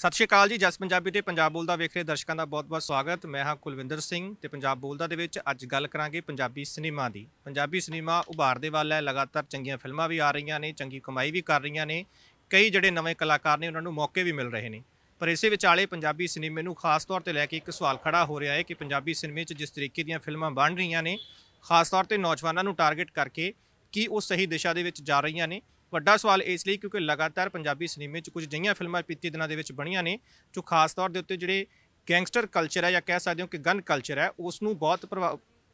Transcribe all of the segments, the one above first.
ਸਤਿ ਸ਼੍ਰੀ ਅਕਾਲ ਜੀ ਜਸ ਪੰਜਾਬੀ ਤੇ ਪੰਜਾਬ ਦਾ ਵੇਖ ਰਹੇ ਦਰਸ਼ਕਾਂ ਦਾ ਬਹੁਤ-ਬਹੁਤ ਸਵਾਗਤ ਮੈਂ ਹਾਂ ਕੁਲਵਿੰਦਰ ਸਿੰਘ ਤੇ ਪੰਜਾਬ ਬੋਲ ਦਾ ਦੇ ਵਿੱਚ ਅੱਜ ਗੱਲ ਕਰਾਂਗੇ ਪੰਜਾਬੀ ਸਿਨੇਮਾ ਦੀ ਪੰਜਾਬੀ ਸਿਨੇਮਾ ਉਭਾਰ ਦੇ ਵੱਲ ਹੈ ਲਗਾਤਾਰ ਚੰਗੀਆਂ ਫਿਲਮਾਂ ਵੀ ਆ ਰਹੀਆਂ ਨੇ ਚੰਗੀ ਕਮਾਈ ਵੀ ਕਰ ਰਹੀਆਂ ਨੇ ਕਈ ਜਿਹੜੇ ਨਵੇਂ ਕਲਾਕਾਰ ਨੇ ਉਹਨਾਂ ਨੂੰ ਮੌਕੇ ਵੀ ਮਿਲ ਰਹੇ ਨੇ ਪਰ ਇਸੇ ਵਿਚਾਲੇ ਪੰਜਾਬੀ ਸਿਨੇਮੇ ਨੂੰ ਖਾਸ ਤੌਰ ਤੇ ਲੈ ਕੇ ਇੱਕ ਸਵਾਲ ਖੜਾ ਹੋ ਰਿਹਾ ਹੈ ਕਿ ਪੰਜਾਬੀ ਸਿਨੇਮੇ 'ਚ ਜਿਸ ਤਰੀਕੇ ਦੀਆਂ ਫਿਲਮਾਂ ਬਣ ਰਹੀਆਂ ਨੇ ਖਾਸ ਤੌਰ ਤੇ ਨੌਜਵਾਨਾਂ ਨੂੰ ਟਾਰਗੇਟ ਕਰਕੇ ਕੀ ਉਹ ਸਹੀ ਦਿਸ਼ਾ ਦੇ ਵਿੱਚ ਜਾ ਰਹੀਆਂ ਨੇ ਵੱਡਾ ਸਵਾਲ ਇਸ ਲਈ ਕਿਉਂਕਿ ਲਗਾਤਾਰ ਪੰਜਾਬੀ ਸਿਨੇਮੇ 'ਚ ਕੁਝ ਜਈਆਂ ਫਿਲਮਾਂ ਪਿੱਤੀ ਦਿਨਾਂ ਦੇ ਵਿੱਚ ਬਣੀਆਂ ਨੇ ਜੋ ਖਾਸ ਤੌਰ ਦੇ ਉੱਤੇ ਜਿਹੜੇ ਗੈਂਗਸਟਰ ਕਲਚਰ ਹੈ ਜਾਂ ਕਹਿ ਸਕਦੇ ਹਾਂ ਕਿ ਗਨ ਕਲਚਰ ਹੈ ਉਸ ਨੂੰ ਬਹੁਤ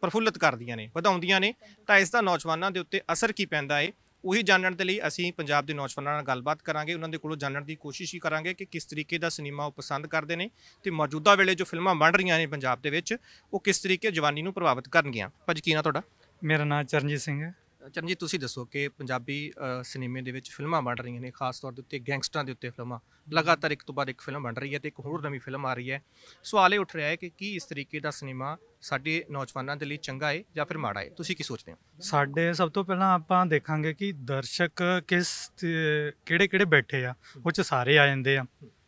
ਪ੍ਰਫੁੱਲਤ ਕਰਦੀਆਂ ਨੇ ਵਧਾਉਂਦੀਆਂ ਨੇ ਤਾਂ ਇਸ ਦਾ ਨੌਜਵਾਨਾਂ ਦੇ ਉੱਤੇ ਅਸਰ ਕੀ ਪੈਂਦਾ ਹੈ ਉਹੀ ਜਾਣਨ ਦੇ ਲਈ ਅਸੀਂ ਪੰਜਾਬ ਦੇ ਨੌਜਵਾਨਾਂ ਨਾਲ ਗੱਲਬਾਤ ਕਰਾਂਗੇ ਉਹਨਾਂ ਦੇ ਕੋਲੋਂ ਜਾਣਨ ਦੀ ਕੋਸ਼ਿਸ਼ ਹੀ ਕਰਾਂਗੇ ਕਿ ਕਿਸ ਤਰੀਕੇ ਦਾ ਸਿਨੇਮਾ ਉਹ ਪਸੰਦ ਕਰਦੇ ਨੇ ਤੇ ਮੌਜੂਦਾ ਵੇਲੇ ਜੋ ਫਿਲਮਾਂ ਬਣ ਰਹੀਆਂ ਨੇ ਪੰਜਾਬ ਦੇ ਵਿੱਚ ਉਹ ਕਿਸ ਤਰੀਕੇ ਜਵਾਨੀ ਨੂੰ ਪ੍ਰਭਾਵਿਤ ਕਰਨਗੀਆਂ ਭਾਜੀ ਕੀ ਨਾ ਤੁਹਾਡਾ ਮੇਰਾ ਨਾਮ ਚਰਨਜੀਤ ਸਿੰਘ ਹੈ ਚਰਨਜੀਤ ਤੁਸੀਂ ਦੱਸੋ ਕਿ ਪੰਜਾਬੀ ਸਿਨੇਮੇ ਦੇ ਵਿੱਚ ਫਿਲਮਾਂ ਬਣ ਰਹੀਆਂ ਨੇ ਖਾਸ ਤੌਰ ਦੇ ਉੱਤੇ ਗੈਂਗਸਟਰਾਂ ਦੇ ਉੱਤੇ ਫਿਲਮਾਂ ਲਗਾਤਾਰ ਇੱਕ ਤੋਂ ਬਾਅਦ ਇੱਕ ਫਿਲਮ ਬਣ ਰਹੀ ਹੈ ਤੇ ਇੱਕ ਹੋਰ ਨਵੀਂ ਫਿਲਮ ਆ ਰਹੀ ਹੈ ਸਵਾਲ ਇਹ ਉੱਠ ਰਿਹਾ ਹੈ ਕਿ ਕੀ ਇਸ ਤਰੀਕੇ ਦਾ ਸਿਨੇਮਾ ਸਾਡੇ ਨੌਜਵਾਨਾਂ ਦੇ ਲਈ ਚੰਗਾ ਹੈ ਜਾਂ ਫਿਰ ਮਾੜਾ ਹੈ ਤੁਸੀਂ ਕੀ ਸੋਚਦੇ ਹੋ ਸਾਡੇ ਸਭ ਤੋਂ ਪਹਿਲਾਂ ਆਪਾਂ ਦੇਖਾਂਗੇ ਕਿ ਦਰਸ਼ਕ ਕਿਸ ਕਿਹੜੇ ਕਿਹੜੇ ਬੈਠੇ ਆ ਉਹ ਚ ਸਾਰੇ ਆ ਜਾਂਦੇ ਆ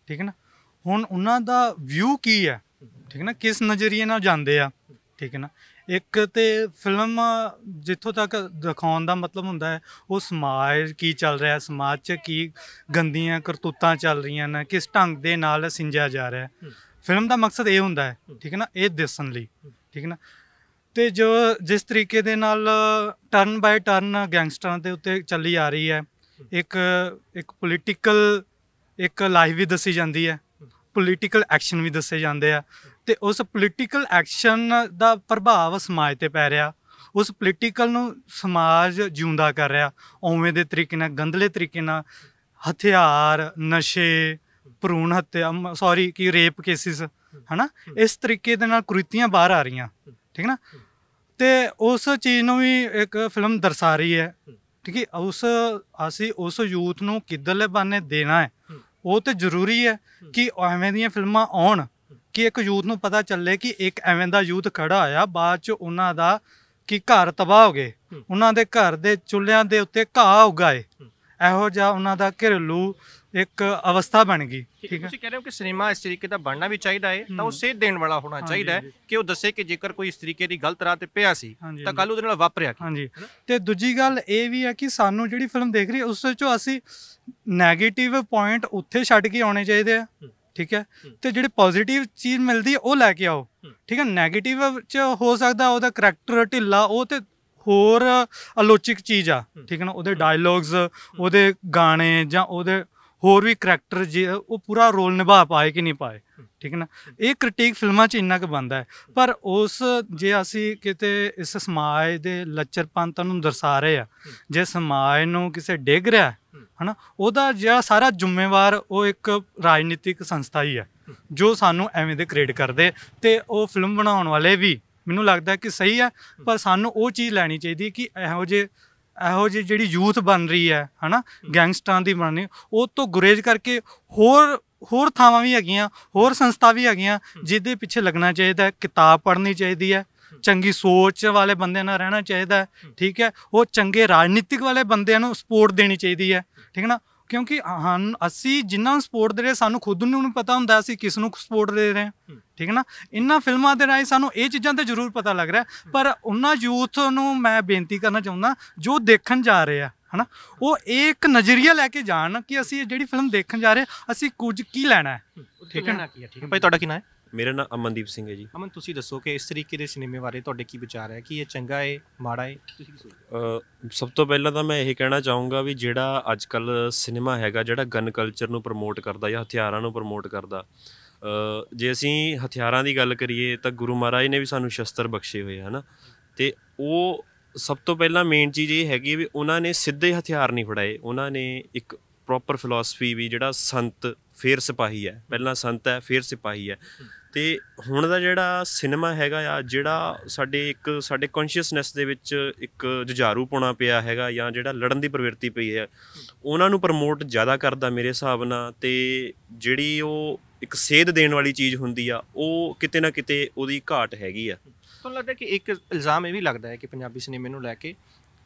ਠੀਕ ਹੈ ਨਾ ਹੁਣ ਉਹਨਾਂ ਦਾ ਵਿਊ ਕੀ ਹੈ ਠੀਕ ਹੈ ਨਾ ਕਿਸ ਨਜ਼ਰੀਏ ਨਾਲ ਜਾਂਦੇ ਆ ਠੀਕ ਹੈ ਨਾ ਇੱਕ ਤੇ ਫਿਲਮ ਜਿੱਥੋਂ ਤੱਕ ਦਿਖਾਉਣ ਦਾ ਮਤਲਬ ਹੁੰਦਾ ਹੈ ਉਹ ਸਮਾਜ ਕੀ ਚੱਲ ਰਿਹਾ ਸਮਾਜ 'ਚ ਕੀ ਗੰਦੀਆਂ ਕਰਤੂਤਾਂ ਚੱਲ ਰਹੀਆਂ ਨੇ ਕਿਸ ਢੰਗ ਦੇ ਨਾਲ ਸਿੰਜਿਆ ਜਾ ਰਿਹਾ ਹੈ ਫਿਲਮ ਦਾ ਮਕਸਦ ਇਹ ਹੁੰਦਾ ਹੈ ਠੀਕ ਹੈ ਨਾ ਇਹ ਦੱਸਣ ਲਈ ਠੀਕ ਹੈ ਨਾ ਤੇ ਜੋ ਜਿਸ ਤਰੀਕੇ ਦੇ ਨਾਲ ਟਰਨ ਬਾਈ ਟਰਨ ਗੈਂਗਸਟਰਾਂ ਦੇ ਉੱਤੇ ਚੱਲੀ ਆ ਰਹੀ ਹੈ ਇੱਕ ਇੱਕ ਪੋਲੀਟੀਕਲ ਇੱਕ ਲਾਈਫ ਵੀ ਦੱਸੀ ਜਾਂਦੀ ਹੈ ਪੋਲੀਟੀਕਲ ਐਕਸ਼ਨ ਵੀ ਦੱਸੇ ਜਾਂਦੇ ਆ ਤੇ ਉਸ ਪੋਲੀਟੀਕਲ ਐਕਸ਼ਨ ਦਾ ਪ੍ਰਭਾਵ ਸਮਾਜ ਤੇ ਪੈ ਰਿਹਾ ਉਸ ਪੋਲੀਟੀਕਲ ਨੂੰ ਸਮਾਜ ਜਿਉਂਦਾ ਕਰ ਰਿਹਾ ਓਵੇਂ ਦੇ ਤਰੀਕੇ ਨਾਲ ਗੰਦਲੇ ਤਰੀਕੇ ਨਾਲ ਹਥਿਆਰ ਨਸ਼ੇ ਭਰੂਣ ਹੱਤਿਆ ਸੌਰੀ ਕੀ ਰੇਪ ਕੇਸਿਸ ਹਨਾ ਇਸ ਤਰੀਕੇ ਦੇ ਨਾਲ ਕੁਰੀਤੀਆਂ ਬਾਹਰ ਆ ਰਹੀਆਂ ਠੀਕ ਨਾ ਤੇ ਉਸ ਚੀਜ਼ ਨੂੰ ਵੀ ਇੱਕ ਫਿਲਮ ਦਰਸਾ ਰਹੀ ਹੈ ਠੀਕ ਹੈ ਉਸ ਅਸੀਂ ਉਸ ਯੂਥ ਨੂੰ ਕਿੱਧਰਲੇ ਬਾਨੇ ਦੇਣਾ ਹੈ ਉਹ ਤੇ ਜ਼ਰੂਰੀ ਹੈ ਕਿ ਐਵੇਂ ਦੀਆਂ ਫਿਲਮਾਂ ਆਉਣ ਕਿ ਇੱਕ ਯੂਥ ਨੂੰ ਪਤਾ ਚੱਲੇ ਕਿ ਇੱਕ ਐਵੇਂ ਦਾ ਯੂਥ ਖੜਾ ਆਇਆ ਬਾਅਦ ਚ ਉਹਨਾਂ ਦਾ ਕਿ ਘਰ ਤਬਾਹ ਹੋ ਗਏ ਉਹਨਾਂ ਦੇ ਘਰ ਦੇ ਚੁੱਲ੍ਹਿਆਂ ਦੇ ਉੱਤੇ ਘਾਹ ਉਗਾਏ ਇਹੋ ਜਿਹਾ ਉਹਨਾਂ ਦਾ ਘਰੇਲੂ ਇੱਕ ਅਵਸਥਾ ਬਣ ਗਈ ਠੀਕ ਹੈ ਤੁਸੀਂ ਕਹਿ ਰਹੇ ਹੋ ਕਿ ਸਿਨੇਮਾ ਇਸ ਤਰੀਕੇ ਦਾ ਬਣਨਾ ਵੀ ਚਾਹੀਦਾ ਹੈ ਤਾਂ ਉਹ ਸੇਧ ਦੇਣ ਵਾਲਾ ਹੋਣਾ ਚਾਹੀਦਾ ਹੈ ਕਿ ਉਹ ਦੱਸੇ ਕਿ ਜੇਕਰ ਕੋਈ ਇਸ ਤਰੀਕੇ ਦੀ ਗਲਤ ਰਾਹ ਤੇ ਪਿਆ ਸੀ ਤਾਂ ਕੱਲ ਉਹਦੇ ਨਾਲ ਵਾਪਰਿਆ ਕੀ ਹਾਂਜੀ ਤੇ ਦੂਜੀ ਗੱਲ ਇਹ ਵੀ ਹੈ ਕਿ ਸਾਨੂੰ ਜਿਹੜੀ ਫਿਲਮ ਦੇਖ ਰਹੀ ਉਸ ਵਿੱਚੋਂ ਅਸੀਂ 네ਗੇਟਿਵ ਪੁਆਇੰਟ ਉੱਥੇ ਛੱਡ ਕੇ ਆਉਣੇ ਚਾਹੀਦੇ ਆ ਠੀਕ ਹੈ ਤੇ ਜਿਹੜੇ ਪੋਜ਼ਿਟਿਵ ਚੀਜ਼ ਮਿਲਦੀ ਹੈ ਉਹ ਲੈ ਕੇ ਆਓ ਠੀਕ ਹੈ 네ਗੇਟਿਵ ਚ ਹੋ ਸਕਦਾ ਉਹਦਾ ਕੈਰੈਕਟਰ ਢਿੱਲਾ ਉਹ ਤੇ ਹੋਰ ਅਲੋਚਿਕ ਚੀਜ਼ ਆ ਠੀਕ ਹੈ ਨਾ ਉਹਦੇ ਡਾਇਲੌਗਸ ਉਹਦੇ ਗਾਣੇ ਜਾਂ ਉਹਦੇ ਹੋਰ ਵੀ ਕੈਰੈਕਟਰ ਉਹ ਪੂਰਾ ਰੋਲ ਨਿਭਾ ਪਾਏ ਕਿ ਨਹੀਂ ਪਾਏ ਠੀਕ ਹੈ ਨਾ ਇਹ ਕ੍ਰਿਟਿਕ ਫਿਲਮਾਂ 'ਚ ਇੰਨਾ ਕੁ ਬੰਦਾ ਹੈ ਪਰ ਉਸ ਜੇ ਅਸੀਂ ਕਿਤੇ ਇਸ ਸਮਾਜ ਦੇ ਲੱਚਰਪੰਤ ਨੂੰ ਦਰਸਾ ਰਹੇ ਆ ਜੇ ਸਮਾਜ ਨੂੰ ਕਿਸੇ ਡਿੱਗ ਰਿਹਾ ਹੈ ਹਨਾ ਉਹਦਾ ਜਿਹੜਾ ਸਾਰਾ ਜ਼ਿੰਮੇਵਾਰ ਉਹ ਇੱਕ ਰਾਜਨੀਤਿਕ ਸੰਸਥਾ ਹੀ ਹੈ ਜੋ ਸਾਨੂੰ ਐਵੇਂ ਦੇ ਕ੍ਰੀਏਟ ਕਰਦੇ ਤੇ ਉਹ ਫਿਲਮ ਬਣਾਉਣ ਵਾਲੇ ਵੀ ਮੈਨੂੰ ਲੱਗਦਾ ਕਿ ਸਹੀ ਹੈ ਪਰ ਸਾਨੂੰ ਉਹ ਚੀਜ਼ ਲੈਣੀ ਚਾਹੀਦੀ ਕਿ ਇਹੋ ਜੇ ਇਹੋ ਜੀ ਜਿਹੜੀ ਯੂਥ ਬਣ ਰਹੀ ਹੈ ਹਨਾ ਗੈਂਗਸਟਰਾਂ ਦੀ ਬਣਨੀ ਉਹ ਤੋਂ ਗੁਰੇਜ ਕਰਕੇ ਹੋਰ ਹੋਰ ਥਾਵਾਂ ਵੀ ਹੈਗੀਆਂ ਹੋਰ ਸੰਸਥਾ ਵੀ ਹੈਗੀਆਂ ਜਿਹਦੇ ਪਿੱਛੇ ਲੱਗਣਾ ਚਾਹੀਦਾ ਕਿਤਾਬ ਪੜ੍ਹਨੀ ਚਾਹੀਦੀ ਹੈ ਚੰਗੀ ਸੋਚ ਵਾਲੇ ਬੰਦਿਆਂ ਨਾਲ ਰਹਿਣਾ ਚਾਹੀਦਾ ਠੀਕ ਹੈ ਉਹ ਚੰਗੇ ਰਾਜਨੀਤਿਕ ਵਾਲੇ ਬੰਦਿਆਂ ਨੂੰ ਸਪੋਰਟ ਦੇਣੀ ਚਾਹੀਦੀ ਹੈ ਠੀਕ ਹੈ ਨਾ ਕਿਉਂਕਿ ਅਸੀਂ ਜਿੰਨਾ ਨੂੰ ਸਪੋਰਟ ਦੇ ਰਹੇ ਸਾਨੂੰ ਖੁਦ ਨੂੰ ਨਹੀਂ ਪਤਾ ਹੁੰਦਾ ਅਸੀਂ ਕਿਸ ਨੂੰ ਸਪੋਰਟ ਦੇ ਰਹੇ ਹਾਂ ਠੀਕ ਹੈ ਨਾ ਇਨ੍ਹਾਂ ਫਿਲਮਾਂ ਦੇ ਰਾਹੀਂ ਸਾਨੂੰ ਇਹ ਚੀਜ਼ਾਂ ਤੇ ਜ਼ਰੂਰ ਪਤਾ ਲੱਗ ਰਿਹਾ ਪਰ ਉਹਨਾਂ ਯੂਥ ਨੂੰ ਮੈਂ ਬੇਨਤੀ ਕਰਨਾ ਚਾਹੁੰਦਾ ਜੋ ਦੇਖਣ ਜਾ ਰਹੇ ਆ ਹਨਾ ਉਹ ਇੱਕ ਨਜ਼ਰੀਆ ਲੈ ਕੇ ਜਾਣ ਕਿ ਅਸੀਂ ਇਹ ਜਿਹੜੀ ਫਿਲਮ ਦੇਖਣ ਜਾ ਰਹੇ ਅਸੀਂ ਕੁਝ ਕੀ ਲੈਣਾ ਹੈ ਠੀਕ ਹੈ ਨਾ ਕੀ ਹੈ ਠੀਕ ਹੈ ਭਾਈ ਤੁਹਾਡਾ ਕੀ ਨਾਮ ਹੈ ਮੇਰਾ ਨਾਮ ਅਮਨਦੀਪ ਸਿੰਘ ਹੈ ਜੀ ਅਮਨ ਤੁਸੀਂ ਦੱਸੋ ਕਿ ਇਸ ਤਰੀਕੇ ਦੇ ਸਿਨੇਮੇ ਬਾਰੇ ਤੁਹਾਡੇ ਕੀ ਵਿਚਾਰ ਹੈ ਕਿ ਇਹ ਚੰਗਾ ਹੈ ਮਾੜਾ ਹੈ ਤੁਸੀਂ ਕੀ ਸੋਚਦੇ ਸਭ ਤੋਂ ਪਹਿਲਾਂ ਤਾਂ ਮੈਂ ਇਹ ਕਹਿਣਾ ਚਾਹੂੰਗਾ ਵੀ ਜਿਹੜਾ ਅੱਜ ਕੱਲ ਸਿਨੇਮਾ ਹੈਗਾ ਜਿਹੜਾ ਗਨ ਕਲਚਰ ਨੂੰ ਪ੍ਰਮੋਟ ਕਰਦਾ ਜਾਂ ਹਥਿਆਰਾਂ ਨੂੰ ਪ੍ਰਮੋਟ ਕਰਦਾ ਜੇ ਅਸੀਂ ਹਥਿਆਰਾਂ ਦੀ ਗੱਲ ਕਰੀਏ ਤਾਂ ਗੁਰੂ ਮਹਾਰਾਜ ਨੇ ਵੀ ਸਾਨੂੰ ਸ਼ਸਤਰ ਬਖਸ਼ੇ ਹੋਏ ਹਨ ਤੇ ਉਹ ਸਭ ਤੋਂ ਪਹਿਲਾਂ ਮੇਨ ਚੀਜ਼ ਇਹ ਹੈਗੀ ਵੀ ਉਹਨਾਂ ਨੇ ਸਿੱਧੇ ਹਥਿਆਰ ਨਹੀਂ ਫੜਾਏ ਉਹਨਾਂ ਨੇ ਇੱਕ ਪ੍ਰੋਪਰ ਫਿਲਾਸਫੀ ਵੀ ਜਿਹੜਾ ਸੰਤ ਫੇਰ ਸਿਪਾਹੀ ਹੈ ਪਹਿਲਾਂ ਸੰਤ ਹੈ ਫੇਰ ਸਿਪਾਹੀ ਹੈ ਤੇ ਹੁਣ ਦਾ ਜਿਹੜਾ ਸਿਨੇਮਾ ਹੈਗਾ ਆ ਜਿਹੜਾ ਸਾਡੇ ਇੱਕ ਸਾਡੇ ਕੌਨਸ਼ੀਅਸਨੈਸ ਦੇ ਵਿੱਚ ਇੱਕ ਜੁਝਾਰੂ ਪੁਣਾ ਪਿਆ ਹੈਗਾ ਜਾਂ ਜਿਹੜਾ ਲੜਨ ਦੀ ਪ੍ਰਵਿਰਤੀ ਪਈ ਹੈ ਉਹਨਾਂ ਨੂੰ ਪ੍ਰਮੋਟ ਜ਼ਿਆਦਾ ਕਰਦਾ ਮੇਰੇ ਹਿਸਾਬ ਨਾਲ ਤੇ ਜਿਹੜੀ ਉਹ ਇੱਕ ਸੇਧ ਦੇਣ ਵਾਲੀ ਚੀਜ਼ ਹੁੰਦੀ ਆ ਉਹ ਕਿਤੇ ਨਾ ਕਿਤੇ ਉਹਦੀ ਘਾਟ ਹੈਗੀ ਆ ਤੁਹਾਨੂੰ ਲੱਗਦਾ ਕਿ ਇੱਕ ਇਲਜ਼ਾਮ ਇਹ ਵੀ ਲੱਗਦਾ ਹੈ ਕਿ ਪੰਜਾਬੀ ਸਿਨੇਮੇ ਨੂੰ ਲੈ ਕੇ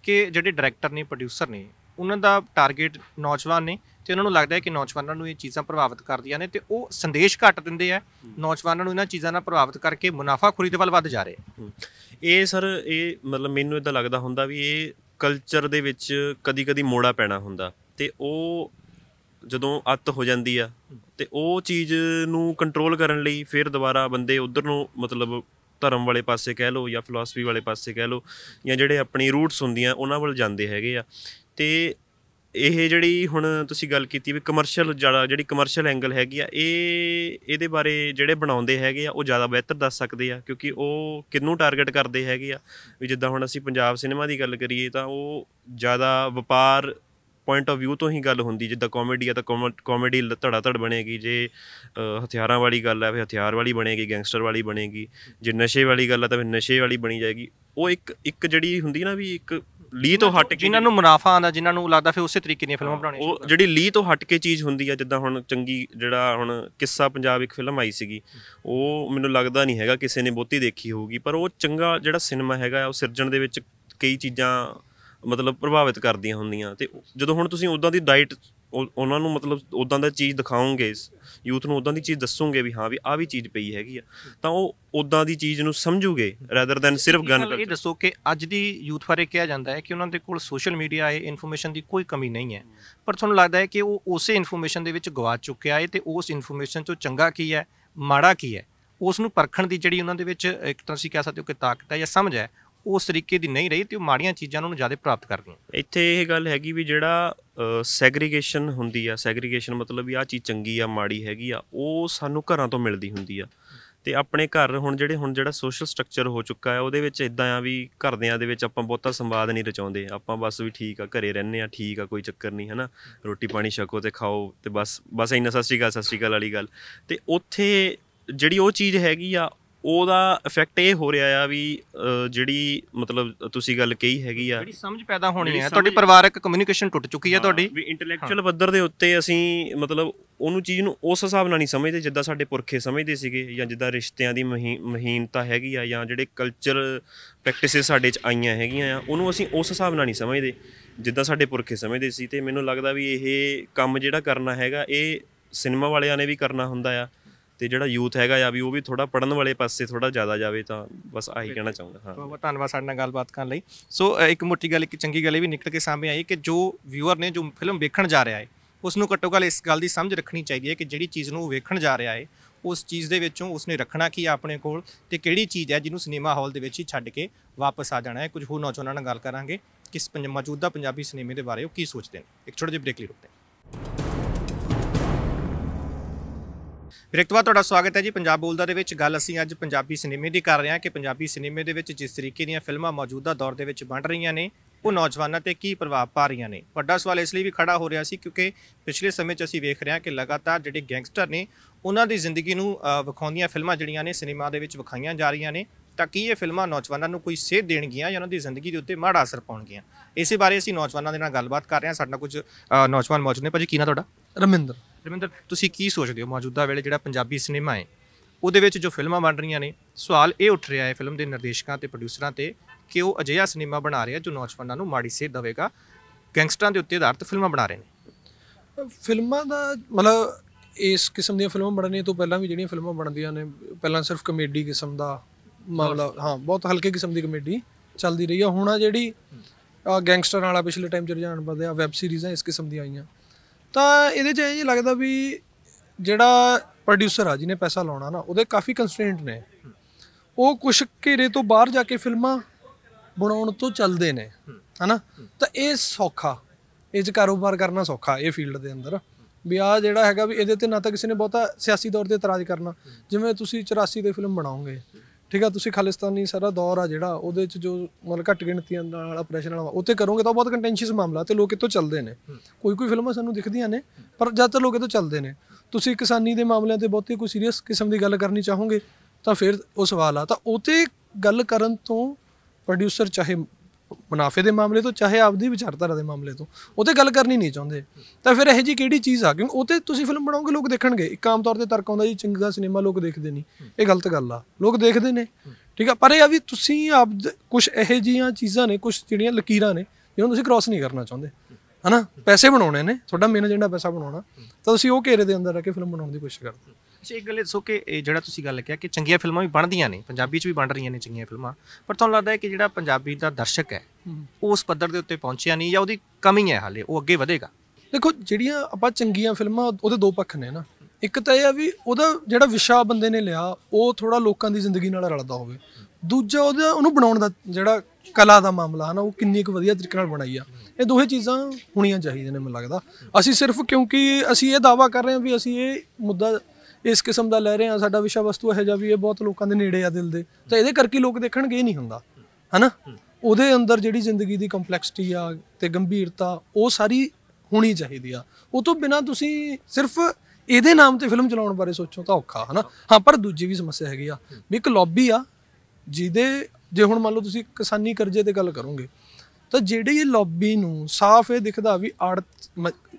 ਕਿ ਜਿਹੜੇ ਡਾਇਰੈਕਟਰ ਨੇ ਪ੍ਰੋਡਿਊਸਰ ਨੇ ਉਹਨਾਂ ਦਾ ਟਾਰਗੇਟ ਨੌਜਵਾਨ ਨੇ ਤੇ ਉਹਨਾਂ ਨੂੰ ਲੱਗਦਾ ਹੈ ਕਿ ਨੌਜਵਾਨਾਂ ਨੂੰ ਇਹ ਚੀਜ਼ਾਂ ਪ੍ਰਭਾਵਿਤ ਕਰਦੀਆਂ ਨੇ ਤੇ ਉਹ ਸੰਦੇਸ਼ ਘੱਟ ਦਿੰਦੇ ਆ ਨੌਜਵਾਨਾਂ ਨੂੰ ਇਹਨਾਂ ਚੀਜ਼ਾਂ ਨਾਲ ਪ੍ਰਭਾਵਿਤ ਕਰਕੇ ਮੁਨਾਫਾਖੋਰੀ ਦੇ ਵੱਲ ਵੱਧ ਜਾ ਰਹੇ ਆ ਇਹ ਸਰ ਇਹ ਮਤਲਬ ਮੈਨੂੰ ਇਦਾਂ ਲੱਗਦਾ ਹੁੰਦਾ ਵੀ ਇਹ ਕਲਚਰ ਦੇ ਵਿੱਚ ਕਦੀ-ਕਦੀ ਮੋੜਾ ਪੈਣਾ ਹੁੰਦਾ ਤੇ ਉਹ ਜਦੋਂ ਅੱਤ ਹੋ ਜਾਂਦੀ ਆ ਤੇ ਉਹ ਚੀਜ਼ ਨੂੰ ਕੰਟਰੋਲ ਕਰਨ ਲਈ ਫਿਰ ਦੁਬਾਰਾ ਬੰਦੇ ਉਧਰ ਨੂੰ ਮਤਲਬ ਧਰਮ ਵਾਲੇ ਪਾਸੇ ਕਹਿ ਲਓ ਜਾਂ ਫਿਲਾਸਫੀ ਵਾਲੇ ਪਾਸੇ ਕਹਿ ਲਓ ਜਾਂ ਜਿਹੜੇ ਆਪਣੀ ਰੂਟਸ ਹੁੰਦੀਆਂ ਉਹਨਾਂ ਵੱਲ ਜਾਂਦੇ ਹੈਗੇ ਆ ਤੇ ਇਹ ਜਿਹੜੀ ਹੁਣ ਤੁਸੀਂ ਗੱਲ ਕੀਤੀ ਵੀ ਕਮਰਸ਼ੀਅਲ ਜਿਹੜਾ ਜਿਹੜੀ ਕਮਰਸ਼ੀਅਲ ਐਂਗਲ ਹੈਗੀ ਆ ਇਹ ਇਹਦੇ ਬਾਰੇ ਜਿਹੜੇ ਬਣਾਉਂਦੇ ਹੈਗੇ ਆ ਉਹ ਜ਼ਿਆਦਾ ਬਿਹਤਰ ਦੱਸ ਸਕਦੇ ਆ ਕਿਉਂਕਿ ਉਹ ਕਿੰਨੂੰ ਟਾਰਗੇਟ ਕਰਦੇ ਹੈਗੇ ਆ ਵੀ ਜਿੱਦਾਂ ਹੁਣ ਅਸੀਂ ਪੰਜਾਬ ਸਿਨੇਮਾ ਦੀ ਗੱਲ ਕਰੀਏ ਤਾਂ ਉਹ ਜ਼ਿਆਦਾ ਵਪਾਰ ਪੁਆਇੰਟ ਆਫ View ਤੋਂ ਹੀ ਗੱਲ ਹੁੰਦੀ ਜਿੱਦਾਂ ਕਾਮੇਡੀ ਆ ਤਾਂ ਕਾਮੇਡੀ ਧੜਾ ਧੜ ਬਣੇਗੀ ਜੇ ਹਥਿਆਰਾਂ ਵਾਲੀ ਗੱਲ ਆ ਫਿਰ ਹਥਿਆਰ ਵਾਲੀ ਬਣੇਗੀ ਗੈਂਗਸਟਰ ਵਾਲੀ ਬਣੇਗੀ ਜੇ ਨਸ਼ੇ ਵਾਲੀ ਗੱਲ ਆ ਤਾਂ ਫਿਰ ਨਸ਼ੇ ਵਾਲੀ ਬਣੀ ਜਾਏਗੀ ਉਹ ਇੱਕ ਇੱਕ ਜਿਹੜੀ ਹੁੰਦੀ ਨਾ ਵੀ ਇੱਕ ਲੀ ਤੋਂ ਹਟ ਕੇ ਜਿਨ੍ਹਾਂ ਨੂੰ ਮੁਨਾਫਾ ਆਂਦਾ ਜਿਨ੍ਹਾਂ ਨੂੰ ਲੱਗਦਾ ਫਿਰ ਉਸੇ ਤਰੀਕੇ ਦੀਆਂ ਫਿਲਮਾਂ ਬਣਾਉਣੀਆਂ ਉਹ ਜਿਹੜੀ ਲੀ ਤੋਂ ਹਟ ਕੇ ਚੀਜ਼ ਹੁੰਦੀ ਆ ਜਿੱਦਾਂ ਹੁਣ ਚੰਗੀ ਜਿਹੜਾ ਹੁਣ ਕਿੱਸਾ ਪੰਜਾਬ ਇੱਕ ਫਿਲਮ ਆਈ ਸੀਗੀ ਉਹ ਮੈਨੂੰ ਲੱਗਦਾ ਨਹੀਂ ਹੈਗਾ ਕਿਸੇ ਨੇ ਬਹੁਤੀ ਦੇਖੀ ਹੋਊਗੀ ਪਰ ਉਹ ਚੰਗਾ ਜਿਹੜਾ ਸਿਨੇਮਾ ਹੈਗਾ ਉਹ ਸਿਰਜਣ ਦੇ ਵਿੱਚ ਕਈ ਚੀਜ਼ਾਂ ਮਤਲਬ ਪ੍ਰਭਾਵਿਤ ਕਰਦੀਆਂ ਹੁੰਦੀਆਂ ਤੇ ਜਦੋਂ ਹੁਣ ਤੁਸੀਂ ਉਦਾਂ ਦੀ ਡਾਈਟ ਉਹਨਾਂ ਨੂੰ ਮਤਲਬ ਉਦਾਂ ਦਾ ਚੀਜ਼ ਦਿਖਾਓਗੇ ਯੂਥ ਨੂੰ ਉਦਾਂ ਦੀ ਚੀਜ਼ ਦੱਸੋਗੇ ਵੀ ਹਾਂ ਵੀ ਆ ਵੀ ਚੀਜ਼ ਪਈ ਹੈਗੀ ਆ ਤਾਂ ਉਹ ਉਦਾਂ ਦੀ ਚੀਜ਼ ਨੂੰ ਸਮਝੂਗੇ ਰੈਦਰ ਦੈਨ ਸਿਰਫ ਗਨ ਕਰ ਇਹ ਦੱਸੋ ਕਿ ਅੱਜ ਦੀ ਯੂਥ ਬਾਰੇ ਕਿਹਾ ਜਾਂਦਾ ਹੈ ਕਿ ਉਹਨਾਂ ਦੇ ਕੋਲ ਸੋਸ਼ਲ ਮੀਡੀਆ ਹੈ ਇਨਫੋਰਮੇਸ਼ਨ ਦੀ ਕੋਈ ਕਮੀ ਨਹੀਂ ਹੈ ਪਰ ਤੁਹਾਨੂੰ ਲੱਗਦਾ ਹੈ ਕਿ ਉਹ ਉਸੇ ਇਨਫੋਰਮੇਸ਼ਨ ਦੇ ਵਿੱਚ ਗਵਾ ਚੁੱਕਿਆ ਹੈ ਤੇ ਉਸ ਇਨਫੋਰਮੇਸ਼ਨ ਤੋਂ ਚੰਗਾ ਕੀ ਹੈ ਮਾੜਾ ਕੀ ਹੈ ਉਸ ਨੂੰ ਪਰਖਣ ਦੀ ਜਿਹੜੀ ਉਹਨਾਂ ਦੇ ਵਿੱਚ ਇੱਕ ਤਰ੍ਹਾਂ ਸੀ ਕਹਿ ਸਕਦੇ ਹੋ ਕਿ ਤਾਕਤ ਹੈ ਜਾਂ ਸਮਝ ਹੈ ਉਸ ਤਰੀਕੇ ਦੀ ਨਹੀਂ ਰਹੀ ਤੇ ਉਹ ਮਾੜੀਆਂ ਚੀਜ਼ਾਂ ਨੂੰ ਜ਼ਿਆਦਾ ਪ੍ਰਾਪਤ ਕਰਦੀਆਂ ਇੱਥੇ ਇਹ ਗੱਲ ਹੈਗੀ ਵੀ ਜਿਹੜਾ ਸੈਗਰੀਗੇਸ਼ਨ ਹੁੰਦੀ ਆ ਸੈਗਰੀਗੇਸ਼ਨ ਮਤਲਬ ਵੀ ਆ ਚੀਜ਼ ਚੰਗੀ ਆ ਮਾੜੀ ਹੈਗੀ ਆ ਉਹ ਸਾਨੂੰ ਘਰਾਂ ਤੋਂ ਮਿਲਦੀ ਹੁੰਦੀ ਆ ਤੇ ਆਪਣੇ ਘਰ ਹੁਣ ਜਿਹੜੇ ਹੁਣ ਜਿਹੜਾ ਸੋਸ਼ਲ ਸਟਰਕਚਰ ਹੋ ਚੁੱਕਾ ਹੈ ਉਹਦੇ ਵਿੱਚ ਇਦਾਂ ਆ ਵੀ ਘਰਦਿਆਂ ਦੇ ਵਿੱਚ ਆਪਾਂ ਬਹੁਤਾ ਸੰਵਾਦ ਨਹੀਂ ਰਚਾਉਂਦੇ ਆਪਾਂ ਬਸ ਵੀ ਠੀਕ ਆ ਘਰੇ ਰਹਿੰਨੇ ਆ ਠੀਕ ਆ ਕੋਈ ਚੱਕਰ ਨਹੀਂ ਹਨਾ ਰੋਟੀ ਪਾਣੀ ਛਕੋ ਤੇ ਖਾਓ ਤੇ ਬਸ ਬਸ ਇੰਨਾ ਸਸਤੀ ਗੱਲ ਸਸਤੀ ਗੱਲ ਵਾਲੀ ਗੱਲ ਤੇ ਉੱਥੇ ਜਿਹੜੀ ਉਹ ਚੀਜ਼ ਹੈਗੀ ਆ ਉਹਦਾ ਇਫੈਕਟ ਇਹ ਹੋ ਰਿਹਾ ਆ ਵੀ ਜਿਹੜੀ ਮਤਲਬ ਤੁਸੀਂ ਗੱਲ ਕਹੀ ਹੈਗੀ ਆ ਜਿਹੜੀ ਸਮਝ ਪੈਦਾ ਹੋਣੀ ਹੈ ਤੁਹਾਡੀ ਪਰਿਵਾਰਕ ਕਮਿਊਨੀਕੇਸ਼ਨ ਟੁੱਟ ਚੁੱਕੀ ਆ ਤੁਹਾਡੀ ਵੀ ਇੰਟੈਲੈਕਚੁਅਲ ਪੱਧਰ ਦੇ ਉੱਤੇ ਅਸੀਂ ਮਤਲਬ ਉਹਨੂੰ ਚੀਜ਼ ਨੂੰ ਉਸ ਹਿਸਾਬ ਨਾਲ ਨਹੀਂ ਸਮਝਦੇ ਜਿੱਦਾਂ ਸਾਡੇ ਪੁਰਖੇ ਸਮਝਦੇ ਸੀਗੇ ਜਾਂ ਜਿੱਦਾਂ ਰਿਸ਼ਤਿਆਂ ਦੀ ਮਹੀਨਤਾ ਹੈਗੀ ਆ ਜਾਂ ਜਿਹੜੇ ਕਲਚਰ ਪ੍ਰੈਕਟਿਸਸ ਸਾਡੇ 'ਚ ਆਈਆਂ ਹੈਗੀਆਂ ਆ ਉਹਨੂੰ ਅਸੀਂ ਉਸ ਹਿਸਾਬ ਨਾਲ ਨਹੀਂ ਸਮਝਦੇ ਜਿੱਦਾਂ ਸਾਡੇ ਪੁਰਖੇ ਸਮਝਦੇ ਸੀ ਤੇ ਮੈਨੂੰ ਲੱਗਦਾ ਵੀ ਇਹ ਕੰਮ ਜਿਹੜਾ ਕਰਨਾ ਹੈਗਾ ਇਹ ਸਿਨੇਮਾ ਵਾਲਿਆਂ ਨੇ ਵੀ ਕਰਨਾ ਹੁੰਦਾ ਆ ਤੇ ਜਿਹੜਾ ਯੂਥ ਹੈਗਾ ਆ ਵੀ ਉਹ ਵੀ ਥੋੜਾ ਪੜਨ ਵਾਲੇ ਪਾਸੇ ਥੋੜਾ ਜ਼ਿਆਦਾ ਜਾਵੇ ਤਾਂ ਬਸ ਆਹੀ ਕਹਿਣਾ ਚਾਹੁੰਦਾ ਹਾਂ ਬਹੁਤ ਧੰਨਵਾਦ ਸਾਡੇ ਨਾਲ ਗੱਲਬਾਤ ਕਰਨ ਲਈ ਸੋ ਇੱਕ ਮੋਟੀ ਗੱਲ ਇੱਕ ਚੰਗੀ ਗੱਲ ਵੀ ਨਿਕਲ ਕੇ ਸਾਹਮਣੇ ਆਈ ਕਿ ਜੋ ਵਿਊਅਰ ਨੇ ਜੋ ਫਿਲਮ ਵੇਖਣ ਜਾ ਰਿਹਾ ਹੈ ਉਸ ਨੂੰ ਘੱਟੋ ਘੱਟ ਇਸ ਗੱਲ ਦੀ ਸਮਝ ਰੱਖਣੀ ਚਾਹੀਦੀ ਹੈ ਕਿ ਜਿਹੜੀ ਚੀਜ਼ ਨੂੰ ਉਹ ਵੇਖਣ ਜਾ ਰਿਹਾ ਹੈ ਉਸ ਚੀਜ਼ ਦੇ ਵਿੱਚੋਂ ਉਸਨੇ ਰੱਖਣਾ ਕੀ ਆਪਣੇ ਕੋਲ ਤੇ ਕਿਹੜੀ ਚੀਜ਼ ਹੈ ਜਿਹਨੂੰ ਸਿਨੇਮਾ ਹਾਲ ਦੇ ਵਿੱਚ ਹੀ ਛੱਡ ਕੇ ਵਾਪਸ ਆ ਜਾਣਾ ਹੈ ਕੁਝ ਹੋਰ ਨੌਜਵਾਨਾਂ ਨਾਲ ਗੱਲ ਕਰਾਂਗੇ ਕਿਸ ਮੌਜੂਦਾ ਪੰਜਾਬੀ ਸਿਨੇਮੇ ਦੇ ਬਾਰੇ ਉਹ ਕੀ ਸੋਚਦੇ ਨੇ ਇੱਕ ਛੋਟੇ ਜਿਹੇ ਬ੍ਰੇਕ ਲਈ ਰੁਕਦੇ ਹਾਂ ਵਿਰਕਤਵਾ ਤੁਹਾਡਾ ਸਵਾਗਤ ਹੈ ਜੀ ਪੰਜਾਬ ਬੋਲਦਾ ਦੇ ਵਿੱਚ ਗੱਲ ਅਸੀਂ ਅੱਜ ਪੰਜਾਬੀ ਸਿਨੇਮੇ ਦੀ ਕਰ ਰਹੇ ਹਾਂ ਕਿ ਪੰਜਾਬੀ ਸਿਨੇਮੇ ਦੇ ਵਿੱਚ ਜਿਸ ਤਰੀਕੇ ਦੀਆਂ ਫਿਲਮਾਂ ਮੌਜੂਦਾ ਦੌਰ ਦੇ ਵਿੱਚ ਬਣ ਰਹੀਆਂ ਨੇ ਉਹ ਨੌਜਵਾਨਾਂ ਤੇ ਕੀ ਪ੍ਰਭਾਵ ਪਾ ਰਹੀਆਂ ਨੇ ਵੱਡਾ ਸਵਾਲ ਇਸ ਲਈ ਵੀ ਖੜਾ ਹੋ ਰਿਹਾ ਸੀ ਕਿਉਂਕਿ ਪਿਛਲੇ ਸਮੇਂ 'ਚ ਅਸੀਂ ਵੇਖ ਰਹੇ ਹਾਂ ਕਿ ਲਗਾਤਾਰ ਜਿਹੜੇ ਗੈਂਗਸਟਰ ਨੇ ਉਹਨਾਂ ਦੀ ਜ਼ਿੰਦਗੀ ਨੂੰ ਵਿਖਾਉਂਦੀਆਂ ਫਿਲਮਾਂ ਜਿਹੜੀਆਂ ਨੇ ਸਿਨੇਮਾ ਦੇ ਵਿੱਚ ਵਿਖਾਈਆਂ ਜਾ ਰਹੀਆਂ ਨੇ ਤਾਂ ਕੀ ਇਹ ਫਿਲਮਾਂ ਨੌਜਵਾਨਾਂ ਨੂੰ ਕੋਈ ਸੇਧ ਦੇਣਗੀਆਂ ਜਾਂ ਉਹਨਾਂ ਦੀ ਜ਼ਿੰਦਗੀ ਦੇ ਉੱਤੇ ਮਾੜਾ ਅਸਰ ਪਾਉਣਗੀਆਂ ਇਸੇ ਬਾਰੇ ਅਸੀਂ ਨੌਜਵਾਨਾਂ ਦੇ ਨਾਲ ਗੱਲਬਾਤ ਕਰ ਰਹੇ ਹਾਂ ਸਾਡੇ ਨਾਲ ਕੁਝ ਨੌਜਵਾਨ ਮੌਜੂਦ ਨੇ ਭਾਜੀ ਕੀ ਨਾਮ ਤੁਹਾਡਾ ਰਮਿੰਦਰ ਰਵਿੰਦਰ ਤੁਸੀਂ ਕੀ ਸੋਚਦੇ ਹੋ ਮੌਜੂਦਾ ਵੇਲੇ ਜਿਹੜਾ ਪੰਜਾਬੀ ਸਿਨੇਮਾ ਹੈ ਉਹਦੇ ਵਿੱਚ ਜੋ ਫਿਲਮਾਂ ਬਣ ਰਹੀਆਂ ਨੇ ਸਵਾਲ ਇਹ ਉੱਠ ਰਿਹਾ ਹੈ ਫਿਲਮ ਦੇ ਨਿਰਦੇਸ਼ਕਾਂ ਤੇ ਪ੍ਰੋਡਿਊਸਰਾਂ ਤੇ ਕਿ ਉਹ ਅਜਿਹਾ ਸਿਨੇਮਾ ਬਣਾ ਰਿਹਾ ਜੋ ਨੌਜਵਾਨਾਂ ਨੂੰ ਮਾੜੀ ਸੇਧ ਦੇਵੇਗਾ ਗੈਂਗਸਟਰਾਂ ਦੇ ਉੱਤੇ ਆਧਾਰਿਤ ਫਿਲਮਾਂ ਬਣਾ ਰਹੇ ਨੇ ਫਿਲਮਾਂ ਦਾ ਮਤਲਬ ਇਸ ਕਿਸਮ ਦੀਆਂ ਫਿਲਮਾਂ ਬਣਨੇ ਤੋਂ ਪਹਿਲਾਂ ਵੀ ਜਿਹੜੀਆਂ ਫਿਲਮਾਂ ਬਣਦੀਆਂ ਨੇ ਪਹਿਲਾਂ ਸਿਰਫ ਕਮੇਡੀ ਕਿਸਮ ਦਾ ਮਾਮਲਾ ਹਾਂ ਬਹੁਤ ਹਲਕੇ ਕਿਸਮ ਦੀ ਕਮੇਡੀ ਚੱਲਦੀ ਰਹੀ ਆ ਹੁਣ ਆ ਜਿਹੜੀ ਗੈਂਗਸਟਰ ਵਾਲਾ ਪਿਛਲੇ ਟਾਈਮ ਚ ਰਜਾਨ ਵਧਿਆ ਵੈਬ ਸੀਰੀਜ਼ਾਂ ਇਸ ਕਿਸਮ ਦੀਆਂ ਆਈਆਂ ਤਾਂ ਇਹਦੇ 'ਚ ਇਹ ਲੱਗਦਾ ਵੀ ਜਿਹੜਾ ਪ੍ਰੋਡਿਊਸਰ ਆ ਜਿਹਨੇ ਪੈਸਾ ਲਾਉਣਾ ਨਾ ਉਹਦੇ ਕਾਫੀ ਕੰਸਟ੍ਰੇਂਟ ਨੇ ਉਹ ਕੁਝ ਘੇਰੇ ਤੋਂ ਬਾਹਰ ਜਾ ਕੇ ਫਿਲਮਾਂ ਬਣਾਉਣ ਤੋਂ ਚੱਲਦੇ ਨੇ ਹਨਾ ਤਾਂ ਇਹ ਸੌਖਾ ਇਹ 'ਚ ਕਾਰੋਬਾਰ ਕਰਨਾ ਸੌਖਾ ਇਹ ਫੀਲਡ ਦੇ ਅੰਦਰ ਵੀ ਆ ਜਿਹੜਾ ਹੈਗਾ ਵੀ ਇਹਦੇ ਤੇ ਨਾ ਤਾਂ ਕਿਸੇ ਨੇ ਬਹੁਤਾ ਸਿਆਸੀ ਤੌਰ ਤੇ ਇਤਰਾਜ਼ ਕਰਨਾ ਜਿਵੇਂ ਤੁਸੀਂ 84 ਦੇ ਫਿਲਮ ਬਣਾਉਂਗੇ ਠੀਕ ਆ ਤੁਸੀਂ ਖਾਲਿਸਤਾਨੀ ਸਾਰਾ ਦੌਰ ਆ ਜਿਹੜਾ ਉਹਦੇ ਚ ਜੋ ਮਤਲਬ ਘੱਟ ਗਿਣਤੀਆਂ ਨਾਲ ਆਪਰੇਸ਼ਨ ਵਾਲਾ ਉੱਥੇ ਕਰੋਗੇ ਤਾਂ ਬਹੁਤ ਕੰਟੈਂਸ਼ੀਅਸ ਮਾਮਲਾ ਤੇ ਲੋਕ ਇਤੋਂ ਚੱਲਦੇ ਨੇ ਕੋਈ ਕੋਈ ਫਿਲਮਾਂ ਸਾਨੂੰ ਦਿਖਦੀਆਂ ਨੇ ਪਰ ਜ਼ਿਆਦਾਤਰ ਲੋਕ ਇਤੋਂ ਚੱਲਦੇ ਨੇ ਤੁਸੀਂ ਕਿਸਾਨੀ ਦੇ ਮਾਮਲਿਆਂ ਤੇ ਬਹੁਤੀ ਕੋਈ ਸੀਰੀਅਸ ਕਿਸਮ ਦੀ ਗੱਲ ਕਰਨੀ ਚਾਹੋਗੇ ਤਾਂ ਫਿਰ ਉਹ ਸਵਾਲ ਆ ਤਾਂ ਉੱਥੇ ਗੱਲ ਕਰਨ ਤੋਂ ਪ੍ਰੋਡਿਊਸਰ ਚਾਹੇ ਮੁਨਾਫੇ ਦੇ ਮਾਮਲੇ ਤੋਂ ਚਾਹੇ ਆਪਦੀ ਵਿਚਾਰਧਾਰਾ ਦੇ ਮਾਮਲੇ ਤੋਂ ਉਹਤੇ ਗੱਲ ਕਰਨੀ ਨਹੀਂ ਚਾਹੁੰਦੇ ਤਾਂ ਫਿਰ ਇਹੋ ਜੀ ਕਿਹੜੀ ਚੀਜ਼ ਆ ਕਿਉਂਕਿ ਉਹਤੇ ਤੁਸੀਂ ਫਿਲਮ ਬਣਾਓਗੇ ਲੋਕ ਦੇਖਣਗੇ ਇੱਕ ਆਮ ਤੌਰ ਤੇ ਤਰਕ ਆਉਂਦਾ ਜੀ ਚੰਗਾ ਸਿਨੇਮਾ ਲੋਕ ਦੇਖਦੇ ਨਹੀਂ ਇਹ ਗਲਤ ਗੱਲ ਆ ਲੋਕ ਦੇਖਦੇ ਨੇ ਠੀਕ ਆ ਪਰ ਇਹ ਆ ਵੀ ਤੁਸੀਂ ਆਪ ਕੁਝ ਇਹੋ ਜੀਆਂ ਚੀਜ਼ਾਂ ਨੇ ਕੁਝ ਜਿਹੜੀਆਂ ਲਕੀਰਾਂ ਨੇ ਜਿਹਨੂੰ ਤੁਸੀਂ ਕ੍ਰਾਸ ਨਹੀਂ ਕਰਨਾ ਚਾਹੁੰਦੇ ਹਨਾ ਪੈਸੇ ਬਣਾਉਣੇ ਨੇ ਤੁਹਾਡਾ ਮੇਨ ਏਜੰਡਾ ਪੈਸਾ ਬਣਾਉਣਾ ਤਾਂ ਤੁਸੀਂ ਉਹ ਘੇਰੇ ਦੇ ਅੰਦਰ ਰਹਿ ਕੇ ਫਿਲਮ ਬਣਾਉਣ ਦੀ ਕੋਸ਼ਿਸ਼ ਕਰਦੇ ਅੱਛਾ ਇੱਕ ਗੱਲ ਇਹ ਦੱਸੋ ਕਿ ਜਿਹੜਾ ਤੁਸੀਂ ਗੱਲ ਕਿਹਾ ਕਿ ਚੰਗੀਆਂ ਫਿਲਮਾਂ ਵੀ ਬਣਦੀਆਂ ਨੇ ਪੰਜਾਬੀ 'ਚ ਵੀ ਬਣ ਰਹੀਆਂ ਨੇ ਚੰਗੀਆਂ ਫਿਲਮਾਂ ਪਰ ਤੁਹਾਨੂੰ ਲੱਗਦਾ ਹੈ ਕਿ ਜਿਹੜਾ ਪੰਜਾਬੀ ਦਾ ਦਰਸ਼ਕ ਹੈ ਉਸ ਪੱਧਰ ਦੇ ਉੱਤੇ ਪਹੁੰਚਿਆ ਨਹੀਂ ਜਾਂ ਉਹਦੀ ਕਮੀ ਹੈ ਹਾਲੇ ਉਹ ਅੱਗੇ ਵਧੇਗਾ ਦੇਖੋ ਜਿਹੜੀਆਂ ਆਪਾਂ ਚੰਗੀਆਂ ਫਿਲਮਾਂ ਉਹਦੇ ਦੋ ਪੱਖ ਨੇ ਨਾ ਇੱਕ ਤਾਂ ਇਹ ਆ ਵੀ ਉਹਦਾ ਜਿਹੜਾ ਵਿਸ਼ਾ ਬੰਦੇ ਨੇ ਲਿਆ ਉਹ ਥੋੜਾ ਲੋਕਾਂ ਦੀ ਜ਼ਿੰਦਗੀ ਨਾਲ ਰਲਦਾ ਹੋਵੇ ਦੂਜਾ ਉਹਦਾ ਉਹਨੂੰ ਬਣਾਉਣ ਦਾ ਜਿਹੜਾ ਕਲਾ ਦਾ ਮਾਮਲਾ ਹਨਾ ਉਹ ਕਿੰਨੀ ਕੁ ਵਧੀਆ ਤਰੀਕੇ ਨਾਲ ਬਣਾਈ ਆ ਇਹ ਦੋਹੇ ਚੀਜ਼ਾਂ ਹੋਣੀਆਂ ਚਾਹੀਦੀਆਂ ਨੇ ਮੈਨੂੰ ਲੱਗਦਾ ਅਸੀਂ ਸਿਰਫ ਕਿਉਂਕਿ ਅਸੀਂ ਇਹ ਦਾਵਾ ਕਰ ਰਹੇ ਹਾਂ ਵੀ ਅਸੀਂ ਇਹ ਮੁੱਦਾ ਇਸ ਕਿਸਮ ਦਾ ਲੈ ਰਹੇ ਆ ਸਾਡਾ ਵਿਸ਼ਾ ਵਸਤੂ ਇਹ ਜਾ ਵੀ ਇਹ ਬਹੁਤ ਲੋਕਾਂ ਦੇ ਨੇੜੇ ਆ ਦਿਲ ਦੇ ਤਾਂ ਇਹਦੇ ਕਰਕੇ ਲੋਕ ਦੇਖਣਗੇ ਨਹੀਂ ਹੁੰਦਾ ਹਨਾ ਉਹਦੇ ਅੰਦਰ ਜਿਹੜੀ ਜ਼ਿੰਦਗੀ ਦੀ ਕੰਪਲੈਕਸਿਟੀ ਆ ਤੇ ਗੰਭੀਰਤਾ ਉਹ ਸਾਰੀ ਹੋਣੀ ਚਾਹੀਦੀ ਆ ਉਹ ਤੋਂ ਬਿਨਾ ਤੁਸੀਂ ਸਿਰਫ ਇਹਦੇ ਨਾਮ ਤੇ ਫਿਲਮ ਚਲਾਉਣ ਬਾਰੇ ਸੋਚੋ ਤਾਂ ਔਖਾ ਹਨਾ ਹਾਂ ਪਰ ਦੂਜੀ ਵੀ ਸਮੱਸਿਆ ਹੈਗੀ ਆ ਵੀ ਇੱਕ ਲੌਬੀ ਆ ਜਿਹਦੇ ਜੇ ਹੁਣ ਮੰਨ ਲਓ ਤੁਸੀਂ ਕਿਸਾਨੀ ਕਰਜ਼ੇ ਤੇ ਗੱਲ ਕਰੋਗੇ ਤਾਂ ਜਿਹੜੀ ਇਹ ਲੌਬੀ ਨੂੰ ਸਾਫ਼ ਇਹ ਦਿਖਦਾ ਵੀ ਆੜ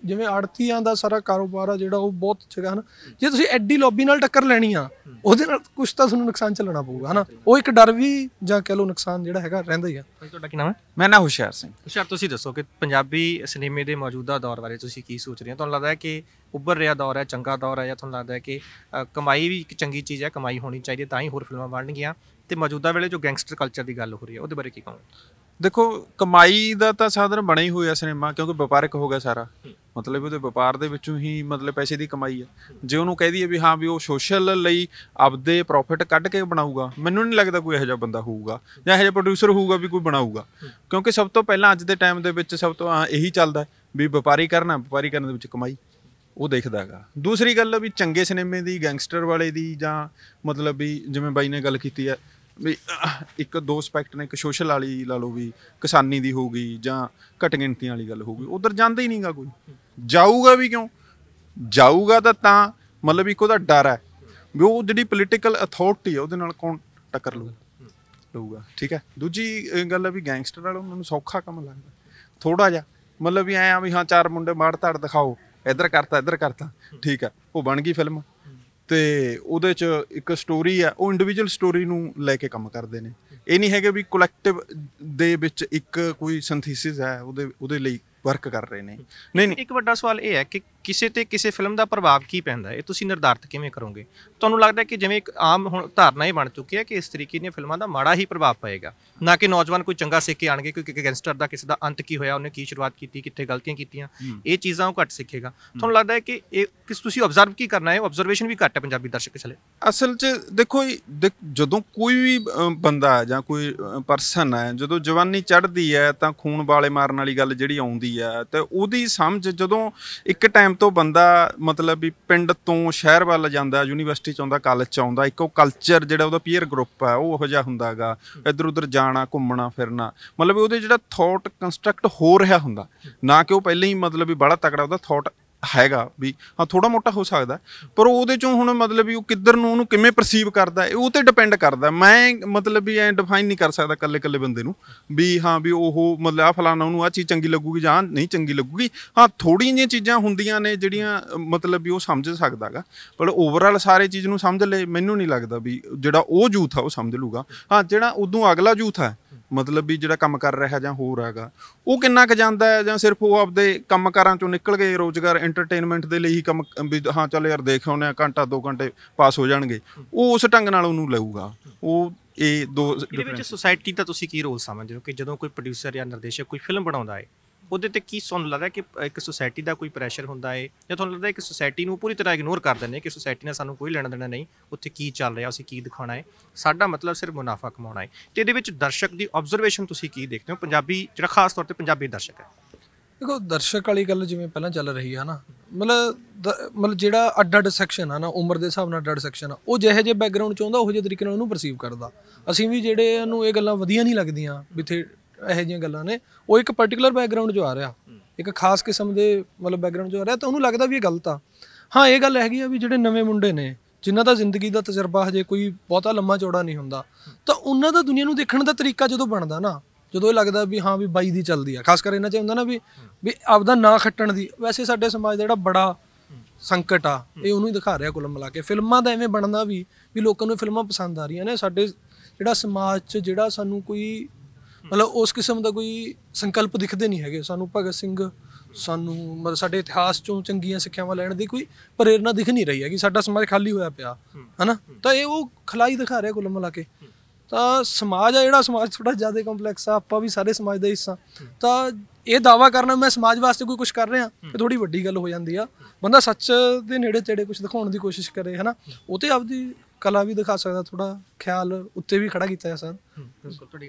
ਜਿਵੇਂ ਆੜਤੀਆਂ ਦਾ ਸਾਰਾ ਕਾਰੋਬਾਰ ਆ ਜਿਹੜਾ ਉਹ ਬਹੁਤ ਚੰਗਾ ਹਨ ਜੇ ਤੁਸੀਂ ਐਡੀ ਲੌਬੀ ਨਾਲ ਟੱਕਰ ਲੈਣੀ ਆ ਉਹਦੇ ਨਾਲ ਕੁਝ ਤਾਂ ਤੁਹਾਨੂੰ ਨੁਕਸਾਨ ਚੱਲਣਾ ਪਊਗਾ ਹਨਾ ਉਹ ਇੱਕ ਡਰ ਵੀ ਜਾਂ ਕਹਿ ਲਓ ਨੁਕਸਾਨ ਜਿਹੜਾ ਹੈਗਾ ਰਹਿੰਦਾ ਹੀ ਆ ਤੁਹਾਡਾ ਕੀ ਨਾਮ ਹੈ ਮੈਂ ਨਾ ਹੁਸ਼ਿਆਰ ਸਿੰਘ ਹੁਸ਼ਿਆਰ ਤੁਸੀਂ ਦੱਸੋ ਕਿ ਪੰਜਾਬੀ ਸਿਨੇਮੇ ਦੇ ਮੌਜੂਦਾ ਦੌਰ ਬਾਰੇ ਤੁਸੀਂ ਕੀ ਸੋਚ ਰਹੇ ਹੋ ਤੁਹਾਨੂੰ ਲੱਗਦਾ ਹੈ ਕਿ ਉੱਭਰ ਰਿਹਾ ਦੌਰ ਹੈ ਚੰਗਾ ਦੌਰ ਹੈ ਜਾਂ ਤੁਹਾਨੂੰ ਲੱਗਦਾ ਹੈ ਕਿ ਕਮਾਈ ਵੀ ਇੱਕ ਚੰਗੀ ਚੀਜ਼ ਹੈ ਕਮਾਈ ਹੋਣੀ ਚਾਹੀਦੀ ਤਾਂ ਹੀ ਹੋਰ ਫਿਲਮਾਂ ਬਣਨਗੀਆਂ ਤੇ ਮੌਜੂਦਾ ਵੇਲੇ ਜੋ ਗੈਂਗਸਟਰ ਕਲਚਰ ਦੀ ਗੱਲ ਹੋ ਰਹੀ ਹੈ ਉਹਦੇ ਬਾਰੇ ਕੀ ਕਹੋਗੇ ਦੇਖੋ ਕਮਾਈ ਦਾ ਤਾਂ ਸਾਧਨ ਬਣਿਆ ਹੀ ਹੋਇਆ ਸਿਨੇਮਾ ਕਿਉਂਕਿ ਵਪਾਰਕ ਹੋ ਗਿਆ ਸਾਰਾ ਮਤਲਬ ਉਹਦੇ ਵਪਾਰ ਦੇ ਵਿੱਚੋਂ ਹੀ ਮਤਲਬ ਪੈਸੇ ਦੀ ਕਮਾਈ ਹੈ ਜੇ ਉਹਨੂੰ ਕਹਿ ਦਈਏ ਵੀ ਹਾਂ ਵੀ ਉਹ ਸੋਸ਼ਲ ਲਈ ਆਪਦੇ ਪ੍ਰੋਫਿਟ ਕੱਢ ਕੇ ਬਣਾਊਗਾ ਮੈਨੂੰ ਨਹੀਂ ਲੱਗਦਾ ਕੋਈ ਇਹੋ ਜਿਹਾ ਬੰਦਾ ਹੋਊਗਾ ਜਾਂ ਇਹੋ ਜਿਹਾ ਪ੍ਰੋਡਿਊਸਰ ਹੋਊਗਾ ਵੀ ਕੋਈ ਬਣਾਊਗਾ ਕਿਉਂਕਿ ਸਭ ਤੋਂ ਪਹਿਲਾਂ ਅੱਜ ਦੇ ਟਾਈਮ ਦੇ ਵਿੱਚ ਸਭ ਤੋਂ ਇਹੀ ਚੱਲਦਾ ਵੀ ਵਪਾਰੀ ਕਰਨਾ ਵਪਾਰੀ ਕਰਨ ਦੇ ਵਿੱਚ ਕਮਾਈ ਉਹ ਦੇਖਦਾਗਾ ਦੂਸਰੀ ਗੱਲ ਵੀ ਚੰਗੇ ਸਿਨੇਮੇ ਦੀ ਗੈਂਗਸਟਰ ਵਾਲੇ ਦੀ ਜਾਂ ਮਤਲਬ ਵੀ ਜਿਵੇਂ ਬਾਈ ਨੇ ਗੱਲ ਕੀਤੀ ਹੈ ਵੀ ਇੱਕ ਦੋ ਸਪੈਕਟ ਨੇ ਇੱਕ ਸੋਸ਼ਲ ਵਾਲੀ ਲਾ ਲਓ ਵੀ ਕਿਸਾਨੀ ਦੀ ਹੋਊਗੀ ਜਾਂ ਘਟ ਗਿਣਤੀ ਵਾਲੀ ਗੱਲ ਹੋਊਗੀ ਉਧਰ ਜਾਂਦਾ ਹੀ ਨਹੀਂਗਾ ਕੋਈ ਜਾਊਗਾ ਵੀ ਕਿਉਂ ਜਾਊਗਾ ਤਾਂ ਤਾਂ ਮਤਲਬ ਇੱਕ ਉਹਦਾ ਡਰ ਹੈ ਵੀ ਉਹ ਜਿਹੜੀ ਪੋਲੀਟੀਕਲ ਅਥਾਰਟੀ ਹੈ ਉਹਦੇ ਨਾਲ ਕੌਣ ਟੱਕਰ ਲੂ ਲਊਗਾ ਠੀਕ ਹੈ ਦੂਜੀ ਗੱਲ ਹੈ ਵੀ ਗੈਂਗਸਟਰ ਵਾਲਾ ਉਹਨਾਂ ਨੂੰ ਸੌਖਾ ਕੰਮ ਲੱਗਦਾ ਥੋੜਾ ਜਿਹਾ ਮਤਲਬ ਵੀ ਐ ਆ ਵੀ ਹਾਂ ਚਾਰ ਮੁੰਡੇ ਮਾਰ ਧੜ ਦਿਖਾਓ ਇੱਧਰ ਕਰਤਾ ਇੱਧਰ ਕਰਤਾ ਠੀਕ ਹੈ ਉਹ ਬਣ ਗਈ ਫਿਲਮ ਤੇ ਉਹਦੇ ਚ ਇੱਕ ਸਟੋਰੀ ਆ ਉਹ ਇੰਡੀਵਿਜੂਅਲ ਸਟੋਰੀ ਨੂੰ ਲੈ ਕੇ ਕੰਮ ਕਰਦੇ ਨੇ ਇਹ ਨਹੀਂ ਹੈਗੇ ਵੀ ਕਲੈਕਟਿਵ ਦੇ ਵਿੱਚ ਇੱਕ ਕੋਈ ਸਿੰਥੀਸਿਸ ਹੈ ਉਹਦੇ ਉਹਦੇ ਲਈ ਵਰਕ ਕਰ ਰਹੇ ਨੇ ਨਹੀਂ ਨਹੀਂ ਇੱਕ ਵੱਡਾ ਸਵਾਲ ਇਹ ਹੈ ਕਿ ਕਿਸੇ ਤੇ ਕਿਸੇ ਫਿਲਮ ਦਾ ਪ੍ਰਭਾਵ ਕੀ ਪੈਂਦਾ ਹੈ ਇਹ ਤੁਸੀਂ ਨਿਰਧਾਰਤ ਕਿਵੇਂ ਕਰੋਗੇ ਤੁਹਾਨੂੰ ਲੱਗਦਾ ਕਿ ਜਿਵੇਂ ਇੱਕ ਆਮ ਹੁਣ ਧਾਰਨਾ ਹੀ ਬਣ ਚੁੱਕੀ ਹੈ ਕਿ ਇਸ ਤਰੀਕੇ ਦੀਆਂ ਫਿਲਮਾਂ ਦਾ ਮਾੜਾ ਹੀ ਪ੍ਰਭਾਵ ਪਏਗਾ ਨਾ ਕਿ ਨੌਜਵਾਨ ਕੋਈ ਚੰਗਾ ਸਿੱਖ ਕੇ ਆਣਗੇ ਕਿਉਂਕਿ ਗੈਂਗਸਟਰ ਦਾ ਕਿਸੇ ਦਾ ਅੰਤ ਕੀ ਹੋਇਆ ਉਹਨੇ ਕੀ ਸ਼ੁਰੂਆਤ ਕੀਤੀ ਕਿੱਥੇ ਗਲਤੀਆਂ ਕੀਤੀਆਂ ਇਹ ਚੀਜ਼ਾਂ ਉਹ ਘੱਟ ਸਿੱਖੇਗਾ ਤੁਹਾਨੂੰ ਲੱਗਦਾ ਹੈ ਕਿ ਇਹ ਕਿਸ ਤੁਸੀਂ ਆਬਜ਼ਰਵ ਕੀ ਕਰਨਾ ਹੈ ਆਬਜ਼ਰਵੇਸ਼ਨ ਵੀ ਘੱਟ ਹੈ ਪੰਜਾਬੀ ਦਰਸ਼ਕ ਚਲੇ ਅਸਲ 'ਚ ਦੇਖੋ ਜਦੋਂ ਕੋਈ ਵੀ ਬੰਦਾ ਜਾਂ ਕੋਈ ਪਰਸਨ ਹੈ ਜਦੋਂ ਜਵਾਨੀ ਚੜ੍ਹਦੀ ਹੈ ਤਾਂ ਖੂਨ ਵਾਲੇ ਮਾਰਨ ਵਾਲੀ ਗੱਲ ਜਿਹੜੀ ਆਉਂਦੀ ਹੁੰਦੀ ਆ ਤੇ ਉਹਦੀ ਸਮਝ ਜਦੋਂ ਇੱਕ ਟਾਈਮ ਤੋਂ ਬੰਦਾ ਮਤਲਬ ਵੀ ਪਿੰਡ ਤੋਂ ਸ਼ਹਿਰ ਵੱਲ ਜਾਂਦਾ ਯੂਨੀਵਰਸਿਟੀ ਚ ਆਉਂਦਾ ਕਾਲਜ ਚ ਆਉਂਦਾ ਇੱਕ ਉਹ ਕਲਚਰ ਜਿਹੜਾ ਉਹਦਾ ਪੀਅਰ ਗਰੁੱਪ ਆ ਉਹ ਉਹੋ ਜਿਹਾ ਹੁੰਦਾਗਾ ਇੱਧਰ ਉੱਧਰ ਜਾਣਾ ਘੁੰਮਣਾ ਫਿਰਨਾ ਮਤਲਬ ਉਹਦੇ ਜਿਹੜਾ ਥਾਟ ਕੰਸਟਰਕਟ ਹੋ ਰਿਹਾ ਹੁੰਦਾ ਨਾ ਕਿ ਉਹ ਪਹਿਲਾਂ ਹੀ ਮਤਲਬ ਵੀ ਬੜਾ ਤਕੜਾ ਉਹਦਾ ਥਾਟ ਹੈਗਾ ਵੀ ਹਾਂ ਥੋੜਾ ਮੋਟਾ ਹੋ ਸਕਦਾ ਪਰ ਉਹਦੇ ਚੋਂ ਹੁਣ ਮਤਲਬ ਵੀ ਉਹ ਕਿੱਧਰ ਨੂੰ ਉਹਨੂੰ ਕਿਵੇਂ ਪਰਸੀਵ ਕਰਦਾ ਉਹ ਤੇ ਡਿਪੈਂਡ ਕਰਦਾ ਮੈਂ ਮਤਲਬ ਵੀ ਐ ਡਿਫਾਈਨ ਨਹੀਂ ਕਰ ਸਕਦਾ ਕੱਲੇ ਕੱਲੇ ਬੰਦੇ ਨੂੰ ਵੀ ਹਾਂ ਵੀ ਉਹ ਮਤਲਬ ਆ ਫਲਾਣਾ ਉਹਨੂੰ ਆ ਚੀਜ਼ ਚੰਗੀ ਲੱਗੂਗੀ ਜਾਂ ਨਹੀਂ ਚੰਗੀ ਲੱਗੂਗੀ ਹਾਂ ਥੋੜੀਆਂ ਜਿਹੀਆਂ ਚੀਜ਼ਾਂ ਹੁੰਦੀਆਂ ਨੇ ਜਿਹੜੀਆਂ ਮਤਲਬ ਵੀ ਉਹ ਸਮਝ ਸਕਦਾਗਾ ਪਰ ਓਵਰਆਲ ਸਾਰੇ ਚੀਜ਼ ਨੂੰ ਸਮਝ ਲੈ ਮੈਨੂੰ ਨਹੀਂ ਲੱਗਦਾ ਵੀ ਜਿਹੜਾ ਉਹ ਜੂਥ ਆ ਉਹ ਸਮਝ ਲੂਗਾ ਹਾਂ ਜਿਹੜਾ ਉਦੋਂ ਅਗਲਾ ਜੂਥ ਆ ਮਤਲਬ ਵੀ ਜਿਹੜਾ ਕੰਮ ਕਰ ਰਿਹਾ ਜਾਂ ਹੋਰ ਹੈਗਾ ਉਹ ਕਿੰਨਾ ਕੁ ਜਾਂਦਾ ਹੈ ਜਾਂ ਸਿਰਫ ਉਹ ਆਪਦੇ ਕੰਮਕਾਰਾਂ ਚੋਂ ਨਿਕਲ ਗਏ ਰੋਜ਼ਗਾਰ ਐਂਟਰਟੇਨਮੈਂਟ ਦੇ ਲਈ ਹੀ ਕੰਮ ਵੀ ਹਾਂ ਚੱਲ ਯਾਰ ਦੇਖ ਆਉਨੇ ਆ ਘੰਟਾ 2 ਘੰਟੇ ਪਾਸ ਹੋ ਜਾਣਗੇ ਉਹ ਉਸ ਢੰਗ ਨਾਲ ਉਹਨੂੰ ਲਊਗਾ ਉਹ ਇਹ ਦੋ ਇਹਦੇ ਵਿੱਚ ਸੋਸਾਇਟੀ ਦਾ ਤੁਸੀਂ ਕੀ ਰੋਲ ਸਮਝਦੇ ਹੋ ਕਿ ਜਦੋਂ ਕੋਈ ਪ੍ਰੋਡਿਊਸਰ ਜਾਂ ਨਿਰਦੇਸ਼ਕ ਕੋਈ ਫਿਲਮ ਬਣਾਉਂਦਾ ਹੈ ਉਹਦੇ ਤੇ ਕੀ ਤੁਹਾਨੂੰ ਲੱਗਦਾ ਕਿ ਇੱਕ ਸੋਸਾਇਟੀ ਦਾ ਕੋਈ ਪ੍ਰੈਸ਼ਰ ਹੁੰਦਾ ਹੈ ਜਾਂ ਤੁਹਾਨੂੰ ਲੱਗਦਾ ਕਿ ਸੋਸਾਇਟੀ ਨੂੰ ਪੂਰੀ ਤਰ੍ਹਾਂ ਇਗਨੋਰ ਕਰ ਦਿੰਦੇ ਕਿ ਸੋਸਾਇਟੀ ਨਾਲ ਸਾਨੂੰ ਕੋਈ ਲੈਣਾ ਦੇਣਾ ਨਹੀਂ ਉੱਥੇ ਕੀ ਚੱਲ ਰਿਹਾ ਅਸੀਂ ਕੀ ਦਿਖਾਉਣਾ ਹੈ ਸਾਡਾ ਮਤਲਬ ਸਿਰਫ ਮੁਨਾਫਾ ਕਮਾਉਣਾ ਹੈ ਤੇ ਇਹਦੇ ਵਿੱਚ ਦਰਸ਼ਕ ਦੀ ਆਬਜ਼ਰਵੇਸ਼ਨ ਤੁਸੀਂ ਕੀ ਦੇਖਦੇ ਹੋ ਪੰਜਾਬੀ ਜਿਹੜਾ ਖਾਸ ਤੌਰ ਤੇ ਪੰਜਾਬੀ ਦਰਸ਼ਕ ਹੈ ਦੇਖੋ ਦਰਸ਼ਕ ਵਾਲੀ ਗੱਲ ਜਿਵੇਂ ਪਹਿਲਾਂ ਚੱਲ ਰਹੀ ਹੈ ਨਾ ਮਤਲਬ ਮਤਲਬ ਜਿਹੜਾ ਅੱਡ ਅੱਡ ਸੈਕਸ਼ਨ ਆ ਨਾ ਉਮਰ ਦੇ ਹਿਸਾਬ ਨਾਲ ਅੱਡ ਅੱਡ ਸੈਕਸ਼ਨ ਆ ਉਹ ਜਿਹੇ ਜੇ ਬੈਕਗ੍ਰਾਉਂਡ ਚ ਹੁੰਦਾ ਉਹ ਜਿਹੇ ਤਰੀਕੇ ਨਾਲ ਉਹਨੂੰ ਪਰਸੀਵ ਕਰਦਾ ਅਸੀਂ ਵੀ ਜਿਹੜੇ ਨੂੰ ਇਹ ਗੱਲਾਂ ਵਧੀਆ ਨਹੀਂ ਲੱਗਦੀਆਂ ਵੀ ਇਹੋ ਜਿਹੀਆਂ ਗੱਲਾਂ ਨੇ ਉਹ ਇੱਕ ਪਾਰਟਿਕੂਲਰ ਬੈਕਗ੍ਰਾਉਂਡ ਜੋ ਆ ਰਿਹਾ ਇੱਕ ਖਾਸ ਕਿਸਮ ਦੇ ਮਤਲਬ ਬੈਕਗ੍ਰਾਉਂਡ ਜੋ ਆ ਰਿਹਾ ਤਾਂ ਉਹਨੂੰ ਲੱਗਦਾ ਵੀ ਇਹ ਗਲਤ ਆ ਹਾਂ ਇਹ ਗੱਲ ਹੈਗੀ ਆ ਵੀ ਜਿਹੜੇ ਨਵੇਂ ਮੁੰਡੇ ਨੇ ਜਿਨ੍ਹਾਂ ਦਾ ਜ਼ਿੰਦਗੀ ਦਾ ਤਜਰਬਾ ਹਜੇ ਕੋਈ ਬਹੁਤਾ ਲੰਮਾ ਚੌੜਾ ਨਹੀਂ ਹੁੰਦਾ ਤਾਂ ਉਹਨਾਂ ਦਾ ਦੁਨੀਆ ਨੂੰ ਦੇਖਣ ਦਾ ਤਰੀਕਾ ਜਦੋਂ ਬਣਦਾ ਨਾ ਜਦੋਂ ਇਹ ਲੱਗਦਾ ਵੀ ਹਾਂ ਵੀ ਬਾਈ ਦੀ ਚੱਲਦੀ ਆ ਖਾਸ ਕਰ ਇਹਨਾਂ ਚ ਹੁੰਦਾ ਨਾ ਵੀ ਵੀ ਆਪਦਾ ਨਾਂ ਖੱਟਣ ਦੀ ਵੈਸੇ ਸਾਡੇ ਸਮਾਜ ਦਾ ਜਿਹੜਾ ਬੜਾ ਸੰਕਟ ਆ ਇਹ ਉਹਨੂੰ ਹੀ ਦਿਖਾ ਰਿਹਾ ਕੁੱਲ ਮਿਲਾ ਕੇ ਫਿਲਮਾਂ ਦਾ ਐਵੇਂ ਬਣਦਾ ਵੀ ਵੀ ਲੋਕਾਂ ਨੂੰ ਫਿਲਮਾਂ ਪਸੰਦ ਆ ਰਹੀਆਂ ਨੇ ਸਾਡੇ ਜਿਹੜਾ ਸਮਾਜ 'ਚ ਜਿਹੜਾ ਸਾਨੂੰ ਕੋਈ ਮਤਲਬ ਉਸ ਕਿਸਮ ਦਾ ਕੋਈ ਸੰਕਲਪ ਦਿਖਦੇ ਨਹੀਂ ਹੈਗੇ ਸਾਨੂੰ ਭਗਤ ਸਿੰਘ ਸਾਨੂੰ ਮਤਲਬ ਸਾਡੇ ਇਤਿਹਾਸ ਚੋਂ ਚੰਗੀਆਂ ਸਿੱਖਿਆਵਾਂ ਲੈਣ ਦੀ ਕੋਈ ਪ੍ਰੇਰਣਾ ਦਿਖ ਨਹੀਂ ਰਹੀ ਹੈਗੀ ਸਾਡਾ ਸਮਾਜ ਖਾਲੀ ਹੋਇਆ ਪਿਆ ਹਨਾ ਤਾਂ ਇਹ ਉਹ ਖਲਾਈ ਦਿਖਾ ਰਿਹਾ ਕੁੱਲ ਮਿਲਾ ਕੇ ਤਾਂ ਸਮਾਜ ਆ ਜਿਹੜਾ ਸਮਾਜ ਥੋੜਾ ਜ਼ਿਆਦਾ ਕੰਪਲੈਕਸ ਆ ਆਪਾਂ ਵੀ ਸਾਰੇ ਸਮਾਜ ਦਾ ਹਿੱਸਾ ਤਾਂ ਇਹ ਦਾਵਾ ਕਰਨਾ ਮੈਂ ਸਮਾਜ ਵਾਸਤੇ ਕੋਈ ਕੁਝ ਕਰ ਰਿਹਾ ਤੇ ਥੋੜੀ ਵੱਡੀ ਗੱਲ ਹੋ ਜਾਂਦੀ ਆ ਬੰਦਾ ਸੱਚ ਦੇ ਨੇੜੇ ਤੇੜੇ ਕੁਝ ਦਿਖਾਉਣ ਦੀ ਕੋਸ਼ਿਸ਼ ਕਰੇ ਹਨਾ ਉਹ ਤੇ ਆਪਦੀ ਕਲਾ ਵੀ ਦਿਖਾ ਸਕਦਾ ਥੋੜਾ ਖਿਆਲ ਉੱਤੇ ਵੀ ਖੜਾ ਕੀਤਾ ਹੈ ਸਰ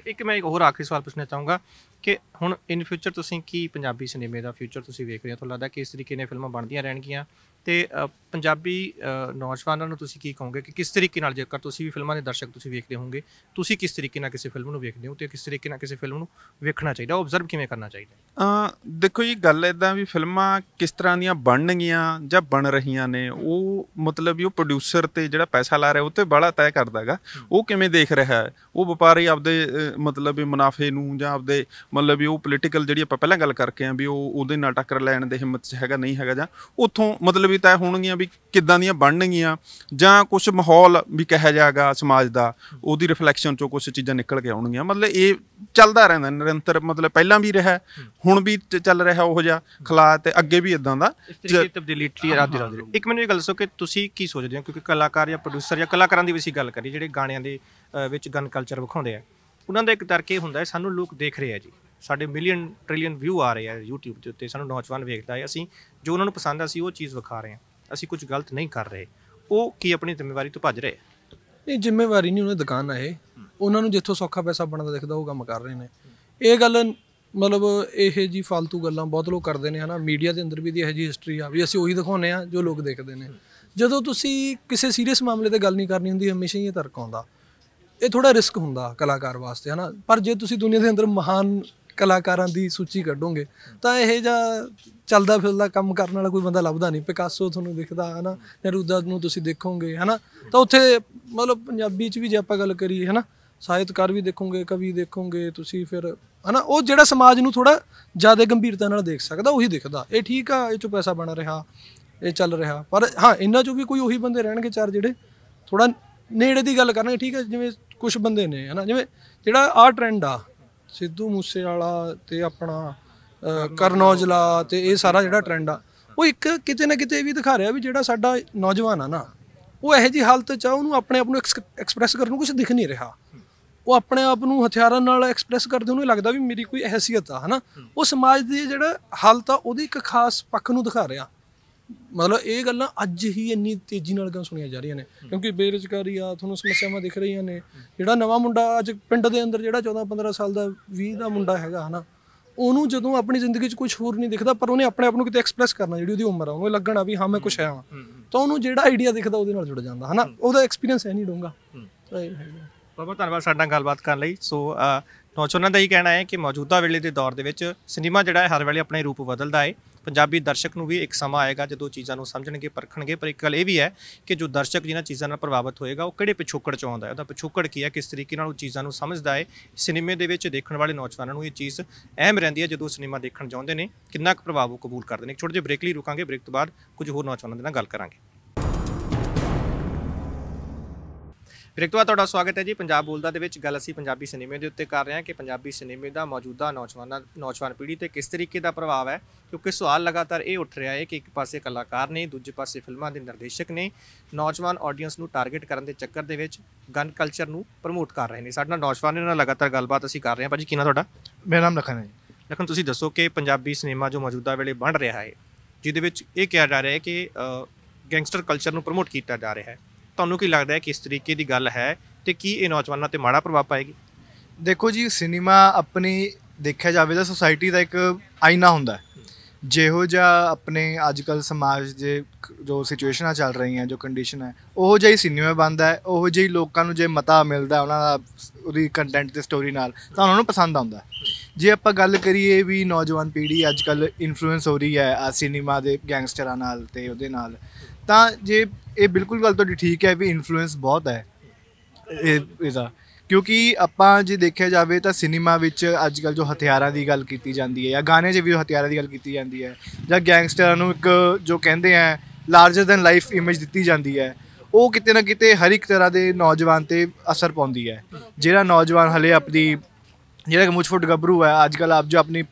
ਇੱਕ ਮੈਂ ਇੱਕ ਹੋਰ ਆਖਰੀ ਸਵਾਲ ਪੁੱਛਣਾ ਚਾਹੂੰਗਾ ਕਿ ਹੁਣ ਇਨ ਫਿਊਚਰ ਤੁਸੀਂ ਕੀ ਪੰਜਾਬੀ ਸਿਨੇਮੇ ਦਾ ਫਿਊਚਰ ਤੁਸੀਂ ਵੇਖ ਰਹੇ ਹੋ ਤੁਹਾਨੂੰ ਲੱਗਦਾ ਕਿ ਇਸ ਤਰੀਕੇ ਨੇ ਫਿਲਮਾਂ ਬਣਦੀਆਂ ਰਹਿਣਗੀਆਂ ਤੇ ਪੰਜਾਬੀ ਨੌਜਵਾਨਾਂ ਨੂੰ ਤੁਸੀਂ ਕੀ ਕਹੋਗੇ ਕਿ ਕਿਸ ਤਰੀਕੇ ਨਾਲ ਜੇਕਰ ਤੁਸੀਂ ਵੀ ਫਿਲਮਾਂ ਦੇ ਦਰਸ਼ਕ ਤੁਸੀਂ ਵੇਖਦੇ ਹੋਵੋਗੇ ਤੁਸੀਂ ਕਿਸ ਤਰੀਕੇ ਨਾਲ ਕਿਸੇ ਫਿਲਮ ਨੂੰ ਵੇਖਦੇ ਹੋ ਤੇ ਕਿਸ ਤਰੀਕੇ ਨਾਲ ਕਿਸੇ ਫਿਲਮ ਨੂੰ ਵੇਖਣਾ ਚਾਹੀਦਾ ਆਬਜ਼ਰਵ ਕਿਵੇਂ ਕਰਨਾ ਚਾਹੀਦਾ ਆ ਦੇਖੋ ਜੀ ਗੱਲ ਇਦਾਂ ਵੀ ਫਿਲਮਾਂ ਕਿਸ ਤਰ੍ਹਾਂ ਦੀਆਂ ਬਣਨਗੀਆਂ ਜਾਂ ਬਣ ਰਹੀਆਂ ਨੇ ਉਹ ਮਤਲਬ ਵੀ ਉਹ ਪ੍ਰੋਡਿਊਸਰ ਤੇ ਜਿਹੜਾ ਪੈਸਾ ਲਾ ਰਿਹਾ ਉਹ ਤੇ ਬੜਾ ਤੈਅ ਕਰਦਾਗਾ ਉਹ ਕਿਵੇਂ ਦੇਖ ਰਿਹਾ ਹੈ ਉਹ ਵਪਾਰੀ ਆਪਦੇ ਮਤਲਬ ਵੀ ਮੁਨਾਫੇ ਨੂੰ ਜਾਂ ਆਪਦੇ ਮਤਲਬ ਵੀ ਉਹ ਪੋਲੀਟੀਕਲ ਜਿਹੜੀ ਆਪਾਂ ਪਹਿਲਾਂ ਗੱਲ ਕਰਕੇ ਆਂ ਵੀ ਉਹ ਉਹਦੇ ਨਾਲ ਟੱਕਰ ਲੈਣ ਦੇ ਹਿੰਮਤ ਚ ਹੈਗਾ ਨਹੀਂ ਹੈਗਾ ਜਾਂ ਉਥੋਂ ਮਤਲਬ ਵੀ ਤੈਅ ਹੋਣਗੀਆਂ ਵੀ ਕਿੱਦਾਂ ਦੀਆਂ ਬਣਨਗੀਆਂ ਜਾਂ ਕੁਝ ਮਾਹੌਲ ਵੀ ਕਿਹਾ ਜਾਗਾ ਸਮਾਜ ਦਾ ਉਹਦੀ ਰਿਫਲੈਕਸ਼ਨ ਚੋਂ ਕੁਝ ਚੀਜ਼ਾਂ ਨਿਕਲ ਕੇ ਆਉਣਗੀਆਂ ਮਤਲਬ ਇਹ ਚੱਲਦਾ ਰਹਿੰਦਾ ਨਿਰੰਤਰ ਮਤਲਬ ਪਹਿਲਾਂ ਵੀ ਰਿਹਾ ਹੁਣ ਵੀ ਚੱਲ ਰਿਹਾ ਉਹ ਜਿਹਾ ਖਲਾਅ ਤੇ ਅੱਗੇ ਵੀ ਇਦਾਂ ਦਾ ਤਬਦੀਲੀ ਰਾਦੇ ਰਾਦੇ ਇੱਕ ਮੈਨੂੰ ਇਹ ਗੱਲ ਦੱਸੋ ਕਿ ਤੁਸੀਂ ਕੀ ਸੋਚਦੇ ਹੋ ਕਿਉਂਕਿ ਕਲਾਕਾਰ ਜਾਂ ਪ੍ਰੋਡਿਊਸਰ ਜਾਂ ਕਲਾਕਾਰਾਂ ਦੀ ਵੀ ਅਸੀਂ ਗੱਲ ਕਰੀ ਜਿਹੜੇ ਗਾਣਿਆਂ ਦੇ ਵਿੱਚ ਗਨ ਕਲਚਰ ਵਿਖਾਉਂਦੇ ਆ ਉਹਨਾਂ ਦਾ ਇੱਕ ਤਰਕੇ ਹੁੰਦਾ ਹੈ ਸਾਨੂੰ ਲੋਕ ਦੇਖ ਰਹੇ ਆ ਜੀ ਸਾਡੇ ਮਿਲੀਅਨ ਟ੍ਰਿਲੀਅਨ ਵਿਊ ਆ ਰਹੇ ਆ YouTube ਦੇ ਉੱਤੇ ਸਾਨੂੰ ਨੌਜਵਾਨ ਵੇਖਦਾ ਹੈ ਅਸੀਂ ਜੋ ਉਹਨਾਂ ਨੂੰ ਪਸੰਦ ਆ ਸੀ ਉਹ ਚੀਜ਼ ਵਿਖਾ ਰਹੇ ਆ ਅਸੀਂ ਕੁਝ ਗਲਤ ਨਹੀਂ ਕਰ ਰਹੇ ਉਹ ਕੀ ਆਪਣੀ ਜ਼ਿੰਮੇਵਾਰੀ ਤੋਂ ਭੱਜ ਰਹੇ ਨਹੀਂ ਜ਼ਿੰਮੇਵਾਰੀ ਨਹੀਂ ਉਹਨਾਂ ਦੁਕਾਨ ਆ ਇਹ ਉਹਨਾਂ ਨੂੰ ਜਿੱਥੋਂ ਸੌਖਾ ਪੈਸਾ ਬਣਦਾ ਦਿਖਦਾ ਉਹ ਕੰਮ ਕਰ ਰਹੇ ਨੇ ਇਹ ਗੱਲ ਮਤਲਬ ਇਹ ਜੀ ਫालतू ਗੱਲਾਂ ਬਹੁਤ ਲੋਕ ਕਰਦੇ ਨੇ ਹਨਾ ਮੀਡੀਆ ਦੇ ਅੰਦਰ ਵੀ ਦੀ ਇਹ ਜੀ ਹਿਸਟਰੀ ਆ ਵੀ ਅਸੀਂ ਉਹੀ ਦਿਖਾਉਨੇ ਆ ਜੋ ਲੋਕ ਦੇਖਦੇ ਨੇ ਜਦੋਂ ਤੁਸੀਂ ਕਿਸੇ ਸੀਰੀਅਸ ਮਾਮਲੇ ਤੇ ਗੱਲ ਨਹੀਂ ਕਰਨੀ ਹੁੰਦੀ ਹਮੇਸ਼ਾ ਹੀ ਇਹ ਤਰਕ ਆਉਂਦਾ ਇਹ ਥੋੜਾ ਰਿਸਕ ਹੁੰਦਾ ਕਲਾਕਾਰ ਵਾਸਤੇ ਹਨਾ ਪਰ ਜੇ ਤੁਸੀਂ ਦੁਨੀਆ ਦੇ ਅੰਦਰ ਮਹਾਨ ਕਲਾਕਾਰਾਂ ਦੀ ਸੂਚੀ ਕੱਢੋਗੇ ਤਾਂ ਇਹ ਜਾਂ ਚੱਲਦਾ ਫਿਰਦਾ ਕੰਮ ਕਰਨ ਵਾਲਾ ਕੋਈ ਬੰਦਾ ਲੱਭਦਾ ਨਹੀਂ ਪਿਕਾਸੋ ਤੁਹਾਨੂੰ ਦਿਖਦਾ ਹਨਾ ਨਰੂਦਾ ਨੂੰ ਤੁਸੀਂ ਦੇਖੋਗੇ ਹਨਾ ਤਾਂ ਉੱਥੇ ਮਤਲਬ ਪੰਜਾਬੀ ਚ ਵੀ ਜੇ ਆਪਾਂ ਗੱਲ ਕਰੀਏ ਹਨਾ ਸਾਹਿਤਕਾਰ ਵੀ ਦੇਖੋਗੇ ਕਵੀ ਦੇਖੋਗੇ ਤੁਸੀਂ ਫਿਰ ਹਨਾ ਉਹ ਜਿਹੜਾ ਸਮਾਜ ਨੂੰ ਥੋੜਾ ਜ਼ਿਆਦਾ ਗੰਭੀਰਤਾ ਨਾਲ ਦੇਖ ਸਕਦਾ ਉਹੀ ਦਿਖਦਾ ਇਹ ਠੀਕ ਆ ਇਹ ਚ ਪੈਸਾ ਬਣ ਰਿਹਾ ਇਹ ਚੱਲ ਰਿਹਾ ਪਰ ਹਾਂ ਇਹਨਾਂ ਚੋਂ ਵੀ ਕੋਈ ਉਹੀ ਬੰਦੇ ਰਹਿਣਗੇ ਚਾਰ ਜਿਹੜੇ ਥੋੜਾ ਨੇੜੇ ਦੀ ਗੱਲ ਕਰਨਗੇ ਠੀਕ ਹੈ ਜਿਵੇਂ ਕੁਝ ਬੰਦੇ ਨੇ ਹਨਾ ਜਿਵੇਂ ਜਿਹੜਾ ਆ ਟ੍ਰੈਂਡ ਆ ਸਿੱਧੂ ਮੂਸੇ ਵਾਲਾ ਤੇ ਆਪਣਾ ਕਰਨ ਔਜਲਾ ਤੇ ਇਹ ਸਾਰਾ ਜਿਹੜਾ ਟ੍ਰੈਂਡ ਆ ਉਹ ਇੱਕ ਕਿਤੇ ਨਾ ਕਿਤੇ ਇਹ ਵੀ ਦਿਖਾ ਰਿਹਾ ਵੀ ਜਿਹੜਾ ਸਾਡਾ ਨੌਜਵਾਨ ਆ ਨਾ ਉਹ ਇਹੋ ਜੀ ਹਾਲਤ ਚ ਆ ਉਹਨੂੰ ਆਪਣੇ ਆਪ ਨੂੰ ਐਕਸਪ੍ਰੈਸ ਕਰਨ ਨੂੰ ਕੁਝ ਦਿਖ ਨਹੀਂ ਰਿਹਾ ਉਹ ਆਪਣੇ ਆਪ ਨੂੰ ਹਥਿਆਰਾਂ ਨਾਲ ਐਕਸਪ੍ਰੈਸ ਕਰਦੇ ਉਹਨੂੰ ਲੱਗਦਾ ਵੀ ਮੇਰੀ ਕੋਈ ਹیثیت ਆ ਹਨਾ ਉਹ ਸਮਾਜ ਦੀ ਜਿਹੜਾ ਹਾਲਤ ਆ ਉਹਦੀ ਇੱਕ ਖਾਸ ਪੱਖ ਨੂੰ ਦਿਖਾ ਰਿਹਾ ਮਤਲਬ ਇਹ ਗੱਲਾਂ ਅੱਜ ਹੀ ਇੰਨੀ ਤੇਜ਼ੀ ਨਾਲ ਗੱਲ ਸੁਣੀਆਂ ਜਾ ਰਹੀਆਂ ਨੇ ਕਿਉਂਕਿ ਬੇਰੁਜ਼ਗਾਰੀ ਆ ਤੁਹਾਨੂੰ ਸਮੱਸਿਆਵਾਂ ਦਿਖ ਰਹੀਆਂ ਨੇ ਜਿਹੜਾ ਨਵਾਂ ਮੁੰਡਾ ਅੱਜ ਪਿੰਡ ਦੇ ਅੰਦਰ ਜਿਹੜਾ 14 15 ਸਾਲ ਦਾ 20 ਦਾ ਮੁੰਡਾ ਹੈਗਾ ਹਨਾ ਉਹਨੂੰ ਜਦੋਂ ਆਪਣੀ ਜ਼ਿੰਦਗੀ 'ਚ ਕੁਝ ਹੋਰ ਨਹੀਂ ਦਿਖਦਾ ਪਰ ਉਹਨੇ ਆਪਣੇ ਆਪ ਨੂੰ ਕਿਤੇ ਐਕਸਪ੍ਰੈਸ ਕਰਨਾ ਜਿਹੜੀ ਉਹਦੀ ਉਮਰ ਆ ਉਹਨੂੰ ਲੱਗਣਾ ਵੀ ਹਾਂ ਮੈਂ ਕੁਝ ਹੈ ਹਾਂ ਤਾਂ ਉਹਨੂੰ ਜਿਹੜਾ ਆਈਡੀਆ ਦਿਖਦਾ ਉਹਦੇ ਨਾਲ ਜੁੜ ਜਾਂਦਾ ਹਨਾ ਉਹਦਾ ਐਕਸਪੀਰੀਅੰਸ ਹੈ ਨਹੀਂ ਡੂੰਗਾ ਬਹੁਤ ਬਹੁਤ ਧੰਨਵਾਦ ਸਾਡਾ ਗੱਲਬਾਤ ਕਰਨ ਲਈ ਸੋ ਨੌਜਵਾਨਾਂ ਦਾ ਹੀ ਕਹਿਣਾ ਹੈ ਕਿ ਮੌਜੂਦਾ ਵੇਲੇ ਦੇ ਦੌਰ ਦੇ ਵਿੱਚ ਸਿਨੇਮਾ ਜਿਹੜਾ ਹੈ ਹਰ ਵੇਲੇ ਆਪਣੇ ਰੂਪ ਬਦਲਦਾ ਹੈ ਪੰਜਾਬੀ ਦਰਸ਼ਕ ਨੂੰ ਵੀ ਇੱਕ ਸਮਾਂ ਆਏਗਾ ਜਦੋਂ ਚੀਜ਼ਾਂ ਨੂੰ ਸਮਝਣਗੇ ਪਰਖਣਗੇ ਪਰ ਇੱਕ ਗੱਲ ਇਹ ਵੀ ਹੈ ਕਿ ਜੋ ਦਰਸ਼ਕ ਜਿਨ੍ਹਾਂ ਚੀਜ਼ਾਂ ਨਾਲ ਪ੍ਰਭਾਵਿਤ ਹੋਏਗਾ ਉਹ ਕਿਹੜੇ ਪਿਛੋਕੜ ਚ ਆਉਂਦਾ ਹੈ ਉਹਦਾ ਪਿਛੋਕੜ ਕੀ ਹੈ ਕਿਸ ਤਰੀਕੇ ਨਾਲ ਉਹ ਚੀਜ਼ਾਂ ਨੂੰ ਸਮਝਦਾ ਹੈ ਸਿਨੇਮੇ ਦੇ ਵਿੱਚ ਦੇਖਣ ਵਾਲੇ ਨੌਜਵਾਨਾਂ ਨੂੰ ਇਹ ਚੀਜ਼ ਅਹਿਮ ਰਹਿੰਦੀ ਹੈ ਜਦੋਂ ਸਿਨੇਮਾ ਦੇਖਣ ਜਾਂਦੇ ਨੇ ਕਿੰਨਾ ਕੁ ਪ੍ਰਭਾਵ ਉਹ ਕਬੂਲ ਕਰਦੇ ਨੇ ਇੱਕ ਛੋਟੇ ਜਿਹੇ ਬ੍ਰੇਕ ਲਈ ਰੁਕਾਂਗੇ ਬ੍ਰੇਕ ਤੋਂ ਬਾਅਦ ਕੁਝ ਹੋਰ ਨੌਜਵਾਨਾਂ ਦੇ ਨਾਲ ਗੱਲ ਕਰਾਂਗੇ ਫਿਰ ਇੱਕ ਤੁਹਾਡਾ ਸਵਾਗਤ ਹੈ ਜੀ ਪੰਜਾਬ ਬੋਲਦਾ ਦੇ ਵਿੱਚ ਗੱਲ ਅਸੀਂ ਪੰਜਾਬੀ ਸਿਨੇਮੇ ਦੇ ਉੱਤੇ ਕਰ ਰਹੇ ਹਾਂ ਕਿ ਪੰਜਾਬੀ ਸਿਨੇਮੇ ਦਾ ਮੌਜੂਦਾ ਨੌਜਵਾਨਾਂ ਨੌਜਵਾਨ ਪੀੜ੍ਹੀ ਤੇ ਕਿਸ ਤਰੀਕੇ ਦਾ ਪ੍ਰਭਾਵ ਹੈ ਕਿਉਂਕਿ ਸਵਾਲ ਲਗਾਤਾਰ ਇਹ ਉੱਠ ਰਿਹਾ ਹੈ ਕਿ ਇੱਕ ਪਾਸੇ ਕਲਾਕਾਰ ਨੇ ਦੂਜੇ ਪਾਸੇ ਫਿਲਮਾਂ ਦੇ ਨਿਰਦੇਸ਼ਕ ਨੇ ਨੌਜਵਾਨ ਆਡੀਅנס ਨੂੰ ਟਾਰਗੇਟ ਕਰਨ ਦੇ ਚੱਕਰ ਦੇ ਵਿੱਚ ਗਨ ਕਲਚਰ ਨੂੰ ਪ੍ਰਮੋਟ ਕਰ ਰਹੇ ਨੇ ਸਾਡੇ ਨਾਲ ਨੌਜਵਾਨ ਨਾਲ ਲਗਾਤਾਰ ਗੱਲਬਾਤ ਅਸੀਂ ਕਰ ਰਹੇ ਹਾਂ ਭਾਜੀ ਕੀ ਨਾਮ ਤੁਹਾਡਾ ਮੇਰਾ ਨਾਮ ਲਖਨ ਹੈ ਜੀ ਲਖਨ ਤੁਸੀਂ ਦੱਸੋ ਕਿ ਪੰਜਾਬੀ ਸਿਨੇਮਾ ਜੋ ਮੌਜੂਦਾ ਵੇਲੇ ਬਣ ਰਿਹਾ ਹੈ ਜਿਹਦੇ ਵਿੱਚ ਇਹ ਕਿਹਾ ਜਾ ਰਿਹਾ ਹੈ ਕਿ ਗੈਂਗਸਟਰ ਕਲਚਰ ਨੂੰ ਪ੍ਰਮੋਟ ਕੀਤਾ ਜਾ ਰਿਹਾ ਹੈ ਤੁਹਾਨੂੰ ਕੀ ਲੱਗਦਾ ਹੈ ਕਿਸ ਤਰੀਕੇ ਦੀ ਗੱਲ ਹੈ ਤੇ ਕੀ ਇਹ ਨੌਜਵਾਨਾਂ ਤੇ ਮਾੜਾ ਪ੍ਰਭਾਵ ਪਾਏਗੀ ਦੇਖੋ ਜੀ ਸਿਨੇਮਾ ਆਪਣੀ ਦੇਖਿਆ ਜਾਵੇ ਤਾਂ ਸੋਸਾਇਟੀ ਦਾ ਇੱਕ ਆਇਨਾ ਹੁੰਦਾ ਹੈ ਜਿਹੋ ਜਿਹਾ ਆਪਣੇ ਅੱਜ ਕੱਲ ਸਮਾਜ ਦੇ ਜੋ ਸਿਚੁਏਸ਼ਨਾਂ ਚੱਲ ਰਹੀਆਂ ਜੋ ਕੰਡੀਸ਼ਨ ਹੈ ਉਹੋ ਜਿਹੀ ਸਿਨੇਮਾ ਬੰਦਾ ਹੈ ਉਹੋ ਜਿਹੀ ਲੋਕਾਂ ਨੂੰ ਜੇ ਮਤਾ ਮਿਲਦਾ ਉਹਨਾਂ ਦਾ ਉਹਦੀ ਕੰਟੈਂਟ ਤੇ ਸਟੋਰੀ ਨਾਲ ਤਾਂ ਉਹਨਾਂ ਨੂੰ ਪਸੰਦ ਆਉਂਦਾ ਜੇ ਆਪਾਂ ਗੱਲ ਕਰੀਏ ਵੀ ਨੌਜਵਾਨ ਪੀੜ੍ਹੀ ਅੱਜ ਕੱਲ ਇਨਫਲੂਐਂਸ ਹੋ ਰਹੀ ਹੈ ਆ ਸਿਨੇਮਾ ਦੇ ਗੈਂਗਸਟਰਾਂ ਨਾਲ ਤੇ ਉਹਦੇ ਨਾਲ ਤਾਂ ਜੇ ਇਹ ਬਿਲਕੁਲ ਗੱਲ ਤੁਹਾਡੀ ਠੀਕ ਹੈ ਵੀ ਇਨਫਲੂਐਂਸ ਬਹੁਤ ਹੈ ਇਹ ਇਹਦਾ ਕਿਉਂਕਿ ਆਪਾਂ ਜੇ ਦੇਖਿਆ ਜਾਵੇ ਤਾਂ ਸਿਨੇਮਾ ਵਿੱਚ ਅੱਜ ਕੱਲ ਜੋ ਹਥਿਆਰਾਂ ਦੀ ਗੱਲ ਕੀਤੀ ਜਾਂਦੀ ਹੈ ਜਾਂ ਗਾਣੇ 'ਚ ਵੀ ਹਥਿਆਰਾਂ ਦੀ ਗੱਲ ਕੀਤੀ ਜਾਂਦੀ ਹੈ ਜਾਂ ਗੈਂਗਸਟਰਾਂ ਨੂੰ ਇੱਕ ਜੋ ਕਹਿੰਦੇ ਆ ਲਾਰਜਰ ਦੈਨ ਲਾਈਫ ਇਮੇਜ ਦਿੱਤੀ ਜਾਂਦੀ ਹੈ ਉਹ ਕਿਤੇ ਨਾ ਕਿਤੇ ਹਰ ਇੱਕ ਤਰ੍ਹਾਂ ਦੇ ਨੌਜਵਾਨ ਤੇ ਅਸਰ ਪਾਉਂਦੀ ਹੈ ਜਿਹੜਾ ਨੌਜਵਾਨ ਹਲੇ ਆਪਣੀ ਜਿਹੜਾ ਕਿ ਮੁੱਛ ਫੁੱਟ ਗੱਭਰੂ ਹੈ ਅੱਜ ਕੱਲ ਆਪ ਜੋ ਆਪਣੀ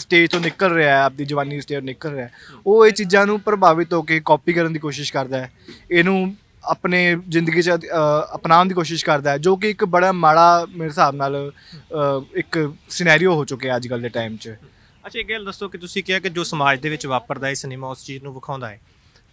ਸਟੇਜ ਤੋਂ ਨਿਕਲ ਰਿਹਾ ਹੈ ਆਪਦੀ ਜਵਾਨੀ ਸਟੇਜ ਨਿਕਲ ਰਿਹਾ ਉਹ ਇਹ ਚੀਜ਼ਾਂ ਨੂੰ ਪ੍ਰਭਾਵਿਤ ਹੋ ਕੇ ਕਾਪੀ ਕਰਨ ਦੀ ਕੋਸ਼ਿਸ਼ ਕਰਦਾ ਹੈ ਇਹਨੂੰ ਆਪਣੇ ਜ਼ਿੰਦਗੀ 'ਚ ਅਪਣਾਉਣ ਦੀ ਕੋਸ਼ਿਸ਼ ਕਰਦਾ ਹੈ ਜੋ ਕਿ ਇੱਕ ਬੜਾ ਮਾੜਾ ਮੇਰੇ ਹਿਸਾਬ ਨਾਲ ਇੱਕ ਸਿਨੈਰੀਓ ਹੋ ਚੁੱਕਿਆ ਅੱਜ ਕੱਲ ਦੇ ਟਾਈਮ 'ਚ ਅੱਛਾ ਇਹ ਗੱਲ ਦੱਸੋ ਕਿ ਤੁਸੀਂ ਕਿਹਾ ਕਿ ਜੋ ਸਮਾਜ ਦੇ ਵਿੱਚ ਵਾਪਰਦਾ ਹੈ ਸਿਨੇਮਾ ਉਸ ਚੀਜ਼ ਨੂੰ ਵਿਖਾਉਂਦਾ ਹੈ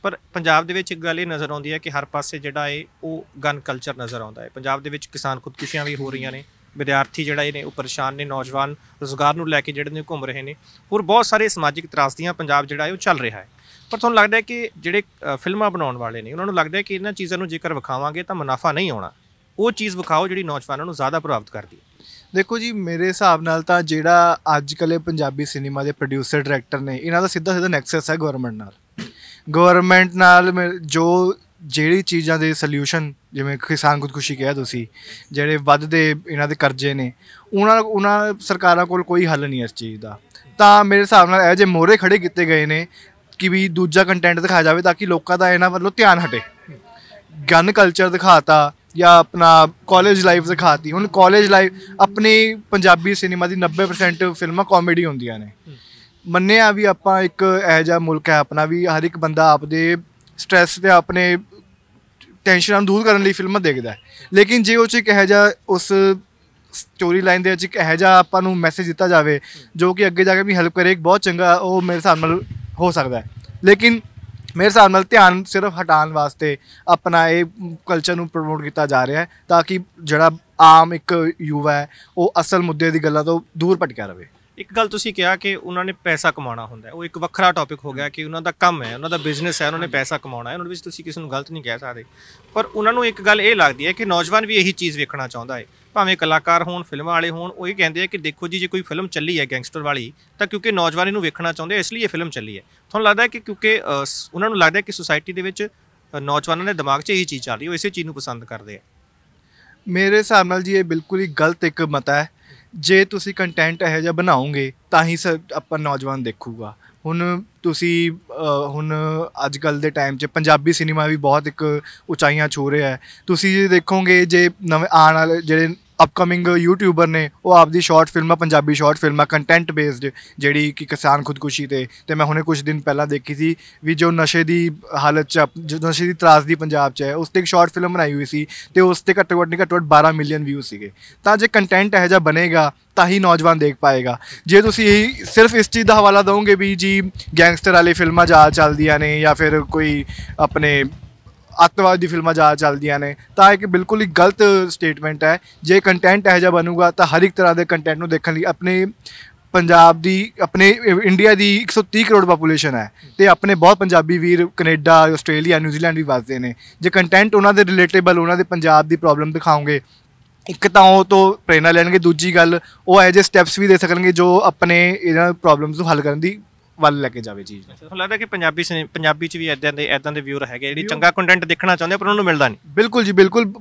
ਪਰ ਪੰਜਾਬ ਦੇ ਵਿੱਚ ਇੱਕ ਗੱਲ ਇਹ ਨਜ਼ਰ ਆਉਂਦੀ ਹੈ ਕਿ ਹਰ ਪਾਸੇ ਜਿਹੜਾ ਹੈ ਉਹ ਗਨ ਕਲਚਰ ਨਜ਼ਰ ਆਉਂਦਾ ਹੈ ਪੰਜਾਬ ਦੇ ਵਿੱਚ ਕਿਸਾਨ ਖੁਦਕੁਸ਼ੀਆਂ ਵੀ ਹੋ ਰਹੀਆਂ ਨੇ ਵਿਦਿਆਰਥੀ ਜਿਹੜਾ ਇਹ ਨੇ ਉਹ ਪਰੇਸ਼ਾਨ ਨੇ ਨੌਜਵਾਨ ਰੋਜ਼ਗਾਰ ਨੂੰ ਲੈ ਕੇ ਜਿਹੜੇ ਨੇ ਘੁੰਮ ਰਹੇ ਨੇ ਹੋਰ ਬਹੁਤ ਸਾਰੇ ਸਮਾਜਿਕ ਤਰਾਸਦੀਆਂ ਪੰਜਾਬ ਜਿਹੜਾ ਹੈ ਉਹ ਚੱਲ ਰਿਹਾ ਹੈ ਪਰ ਤੁਹਾਨੂੰ ਲੱਗਦਾ ਹੈ ਕਿ ਜਿਹੜੇ ਫਿਲਮਾਂ ਬਣਾਉਣ ਵਾਲੇ ਨੇ ਉਹਨਾਂ ਨੂੰ ਲੱਗਦਾ ਹੈ ਕਿ ਇਹਨਾਂ ਚੀਜ਼ਾਂ ਨੂੰ ਜੇਕਰ ਵਿਖਾਵਾਂਗੇ ਤਾਂ ਮੁਨਾਫਾ ਨਹੀਂ ਆਉਣਾ ਉਹ ਚੀਜ਼ ਵਿਖਾਓ ਜਿਹੜੀ ਨੌਜਵਾਨਾਂ ਨੂੰ ਜ਼ਿਆਦਾ ਪ੍ਰਭਾਵਿਤ ਕਰਦੀ ਹੈ ਦੇਖੋ ਜੀ ਮੇਰੇ ਹਿਸਾਬ ਨਾਲ ਤਾਂ ਜਿਹੜਾ ਅੱਜ ਕੱਲੇ ਪੰਜਾਬੀ ਸਿਨੇਮਾ ਦੇ ਪ੍ਰੋਡਿਊਸਰ ਡਾਇਰੈਕਟਰ ਨੇ ਇਹਨਾਂ ਦਾ ਸਿੱਧਾ ਸਿੱਧਾ ਨੈਕਸਸ ਹੈ ਗਵਰਨਮੈਂਟ ਨਾਲ ਗਵਰਨਮੈਂਟ ਨਾਲ ਜੋ ਜਿਹੜੀ ਚੀਜ਼ਾਂ ਦੇ ਸੋਲੂਸ਼ਨ ਜਿਵੇਂ ਕਿਸਾਨ ਖੁਦਕੁਸ਼ੀ ਕਿਹਾ ਤੁਸੀਂ ਜਿਹੜੇ ਵੱਧਦੇ ਇਹਨਾਂ ਦੇ ਕਰਜ਼ੇ ਨੇ ਉਹਨਾਂ ਉਹਨਾਂ ਸਰਕਾਰਾਂ ਕੋਲ ਕੋਈ ਹੱਲ ਨਹੀਂ ਇਸ ਚੀਜ਼ ਦਾ ਤਾਂ ਮੇਰੇ ਹਿਸਾਬ ਨਾਲ ਇਹ ਜੇ ਮੋਰੇ ਖੜੇ ਕੀਤੇ ਗਏ ਨੇ ਕਿ ਵੀ ਦੂਜਾ ਕੰਟੈਂਟ ਦਿਖਾਇਆ ਜਾਵੇ ਤਾਂ ਕਿ ਲੋਕਾਂ ਦਾ ਇਹਨਾਂ ਵੱਲੋਂ ਧਿਆਨ ਹਟੇ ਗਨ ਕਲਚਰ ਦਿਖਾਤਾ ਜਾਂ ਆਪਣਾ ਕਾਲਜ ਲਾਈਫ ਦਿਖਾਤੀ ਹੁਣ ਕਾਲਜ ਲਾਈਫ ਆਪਣੀ ਪੰਜਾਬੀ ਸਿਨੇਮਾ ਦੀ 90% ਫਿਲਮਾਂ ਕਾਮੇਡੀ ਹੁੰਦੀਆਂ ਨੇ ਮੰਨਿਆ ਵੀ ਆਪਾਂ ਇੱਕ ਇਹ ਜਿਹਾ ਮੁਲਕ ਹੈ ਆਪਣਾ ਵੀ ਹਰ ਇੱਕ ਬੰਦਾ ਆਪਦੇ ਸਟ्रेस ਤੇ ਆਪਣੇ ਟੈਨਸ਼ਨਾਂ ਨੂੰ ਦੂਰ ਕਰਨ ਲਈ ਫਿਲਮਾਂ ਦੇਖਦਾ ਲੇਕਿਨ ਜੇ ਉਹ ਚ ਇੱਕ ਇਹੋ ਜਿਹਾ ਉਸ ਸਟੋਰੀ ਲਾਈਨ ਦੇ ਵਿੱਚ ਇੱਕ ਇਹੋ ਜਿਹਾ ਆਪਾਂ ਨੂੰ ਮੈਸੇਜ ਦਿੱਤਾ ਜਾਵੇ ਜੋ ਕਿ ਅੱਗੇ ਜਾ ਕੇ ਵੀ ਹੈਲਪ ਕਰੇ ਇੱਕ ਬਹੁਤ ਚੰਗਾ ਉਹ ਮੇਰੇ ਹਿਸਾਬ ਨਾਲ ਹੋ ਸਕਦਾ ਹੈ ਲੇਕਿਨ ਮੇਰੇ ਹਿਸਾਬ ਨਾਲ ਧਿਆਨ ਸਿਰਫ ਹਟਾਉਣ ਵਾਸਤੇ ਆਪਣਾ ਇਹ ਕਲਚਰ ਨੂੰ ਪ੍ਰਮੋਟ ਕੀਤਾ ਜਾ ਰਿਹਾ ਹੈ ਤਾਂ ਕਿ ਜਿਹੜਾ ਆਮ ਇੱਕ ਯੂਵਾ ਹੈ ਉਹ ਅਸਲ ਮੁੱਦੇ ਦੀ ਗੱਲਾਂ ਤੋਂ ਦੂਰ ਭਟਕਿਆ ਰਹੇ ਇੱਕ ਗੱਲ ਤੁਸੀਂ ਕਿਹਾ ਕਿ ਉਹਨਾਂ ਨੇ ਪੈਸਾ ਕਮਾਉਣਾ ਹੁੰਦਾ ਉਹ ਇੱਕ ਵੱਖਰਾ ਟੌਪਿਕ ਹੋ ਗਿਆ ਕਿ ਉਹਨਾਂ ਦਾ ਕੰਮ ਹੈ ਉਹਨਾਂ ਦਾ ਬਿਜ਼ਨਸ ਹੈ ਉਹਨਾਂ ਨੇ ਪੈਸਾ ਕਮਾਉਣਾ ਹੈ ਉਹਨਾਂ ਵਿੱਚ ਤੁਸੀਂ ਕਿਸੇ ਨੂੰ ਗਲਤ ਨਹੀਂ ਕਹਿ ਸਕਦੇ ਪਰ ਉਹਨਾਂ ਨੂੰ ਇੱਕ ਗੱਲ ਇਹ ਲੱਗਦੀ ਹੈ ਕਿ ਨੌਜਵਾਨ ਵੀ ਇਹੀ ਚੀਜ਼ ਵੇਖਣਾ ਚਾਹੁੰਦਾ ਹੈ ਭਾਵੇਂ ਕਲਾਕਾਰ ਹੋਣ ਫਿਲਮਾਂ ਵਾਲੇ ਹੋਣ ਉਹ ਹੀ ਕਹਿੰਦੇ ਆ ਕਿ ਦੇਖੋ ਜੀ ਜੇ ਕੋਈ ਫਿਲਮ ਚੱਲੀ ਹੈ ਗੈਂਗਸਟਰ ਵਾਲੀ ਤਾਂ ਕਿਉਂਕਿ ਨੌਜਵਾਨ ਇਹਨੂੰ ਵੇਖਣਾ ਚਾਹੁੰਦੇ ਇਸ ਲਈ ਇਹ ਫਿਲਮ ਚੱਲੀ ਹੈ ਤੁਹਾਨੂੰ ਲੱਗਦਾ ਹੈ ਕਿ ਕਿਉਂਕਿ ਉਹਨਾਂ ਨੂੰ ਲੱਗਦਾ ਹੈ ਕਿ ਸੁਸਾਇਟੀ ਦੇ ਵਿੱਚ ਨੌਜਵਾਨਾਂ ਦੇ ਦਿਮਾਗ 'ਚ ਇਹੀ ਚੀਜ਼ ਚੱਲ ਰਹੀ ਉਹ ਇਸੇ ਚੀਜ਼ ਨੂੰ ਪਸੰਦ ਕਰਦੇ ਆ ਮੇਰੇ ਹਿਸਾਬ ਨਾਲ ਜੀ ਇਹ ਬਿਲਕੁਲ ਹੀ ਗਲਤ ਇੱਕ ਮਤਾ ਹੈ ਜੇ ਤੁਸੀਂ ਕੰਟੈਂਟ ਇਹ ਜਿਹਾ ਬਣਾਉਂਗੇ ਤਾਂ ਹੀ ਆਪਾਂ ਨੌਜਵਾਨ ਦੇਖੂਗਾ ਹੁਣ ਤੁਸੀਂ ਹੁਣ ਅੱਜ ਕੱਲ ਦੇ ਟਾਈਮ 'ਚ ਪੰਜਾਬੀ ਸਿਨੇਮਾ ਵੀ ਬਹੁਤ ਇੱਕ ਉਚਾਈਆਂ ਛੂ ਰਿਹਾ ਹੈ ਤੁਸੀਂ ਜੇ ਦੇਖੋਗੇ ਜੇ ਨਵੇਂ ਆਉਣ ਵਾਲੇ ਜਿਹੜੇ ਅਪਕਮਿੰਗ ਯੂਟਿਊਬਰ ਨੇ ਉਹ ਆਪਦੀ ਸ਼ਾਰਟ ਫਿਲਮਾਂ ਪੰਜਾਬੀ ਸ਼ਾਰਟ ਫਿਲਮਾਂ ਕੰਟੈਂਟ ਬੇਸਡ ਜਿਹੜੀ ਕਿ ਕਿਸਾਨ ਖੁਦਕੁਸ਼ੀ ਤੇ ਤੇ ਮੈਂ ਹੁਣੇ ਕੁਝ ਦਿਨ ਪਹਿਲਾਂ ਦੇਖੀ ਸੀ ਵੀ ਜੋ ਨਸ਼ੇ ਦੀ ਹਾਲਤ ਚ ਜੋ ਨਸ਼ੇ ਦੀ ਤਰਾਸ ਦੀ ਪੰਜਾਬ ਚ ਹੈ ਉਸ ਤੇ ਇੱਕ ਸ਼ਾਰਟ ਫਿਲਮ ਬਣਾਈ ਹੋਈ ਸੀ ਤੇ ਉਸ ਤੇ ਘੱਟੋ ਘੱਟ ਘੱਟੋ ਘੱਟ 12 ਮਿਲੀਅਨ ਵਿਊ ਸੀਗੇ ਤਾਂ ਜੇ ਕੰਟੈਂਟ ਇਹ ਜਾ ਬਣੇਗਾ ਤਾਂ ਹੀ ਨੌਜਵਾਨ ਦੇਖ ਪਾਏਗਾ ਜੇ ਤੁਸੀਂ ਸਿਰਫ ਇਸ ਚੀਜ਼ ਦਾ ਹਵਾਲਾ ਦੋਗੇ ਵੀ ਜੀ ਗੈਂਗਸਟਰ ਵਾਲੀ ਫਿਲਮਾਂ ਜਾ ਚੱਲਦੀਆਂ ਨੇ ਜਾਂ ਫਿਰ ਕੋਈ ਆਪਣੇ ਅੱਤਵਾਦ ਦੀ ਫਿਲਮਾਂ ਜ਼ਿਆਦਾ ਚੱਲਦੀਆਂ ਨੇ ਤਾਂ ਇਹ ਕਿ ਬਿਲਕੁਲ ਹੀ ਗਲਤ ਸਟੇਟਮੈਂਟ ਹੈ ਜੇ ਕੰਟੈਂਟ ਇਹ ਜਿਹਾ ਬਣੂਗਾ ਤਾਂ ਹਰ ਇੱਕ ਤਰ੍ਹਾਂ ਦੇ ਕੰਟੈਂਟ ਨੂੰ ਦੇਖਣ ਲਈ ਆਪਣੇ ਪੰਜਾਬ ਦੀ ਆਪਣੇ ਇੰਡੀਆ ਦੀ 130 ਕਰੋੜ ਪੋਪੂਲੇਸ਼ਨ ਹੈ ਤੇ ਆਪਣੇ ਬਹੁਤ ਪੰਜਾਬੀ ਵੀਰ ਕੈਨੇਡਾ ਆਸਟ੍ਰੇਲੀਆ ਨਿਊਜ਼ੀਲੈਂਡ ਵੀ ਵਸਦੇ ਨੇ ਜੇ ਕੰਟੈਂਟ ਉਹਨਾਂ ਦੇ ਰਿਲੇਟੇਬਲ ਉਹਨਾਂ ਦੇ ਪੰਜਾਬ ਦੀ ਪ੍ਰੋਬਲਮ ਦਿਖਾਉਂਗੇ ਇੱਕ ਤਾਂ ਉਹ ਤੋਂ ਪ੍ਰੇਰਣਾ ਲੈਣਗੇ ਦੂਜੀ ਗੱਲ ਉਹ ਐਜੇ ਸਟੈਪਸ ਵੀ ਦੇ ਸਕਣਗੇ ਜੋ ਆਪਣੇ ਇਹਨਾਂ ਪ੍ਰੋਬਲਮਸ ਨੂੰ ਹੱਲ ਕਰਨ ਦੀ ਵੱਲ ਲੈ ਕੇ ਜਾਵੇ ਚੀਜ਼ ਨੂੰ ਤੁਹਾਨੂੰ ਲੱਗਦਾ ਕਿ ਪੰਜਾਬੀ ਪੰਜਾਬੀ ਚ ਵੀ ਐਦਾਂ ਦੇ ਐਦਾਂ ਦੇ ਵਿਊਰ ਹੈਗੇ ਜਿਹੜੀ ਚੰਗਾ ਕੰਟੈਂਟ ਦੇਖਣਾ ਚਾਹੁੰਦੇ ਪਰ ਉਹਨਾਂ ਨੂੰ ਮਿਲਦਾ ਨਹੀਂ ਬਿਲਕੁਲ ਜੀ ਬਿਲਕੁਲ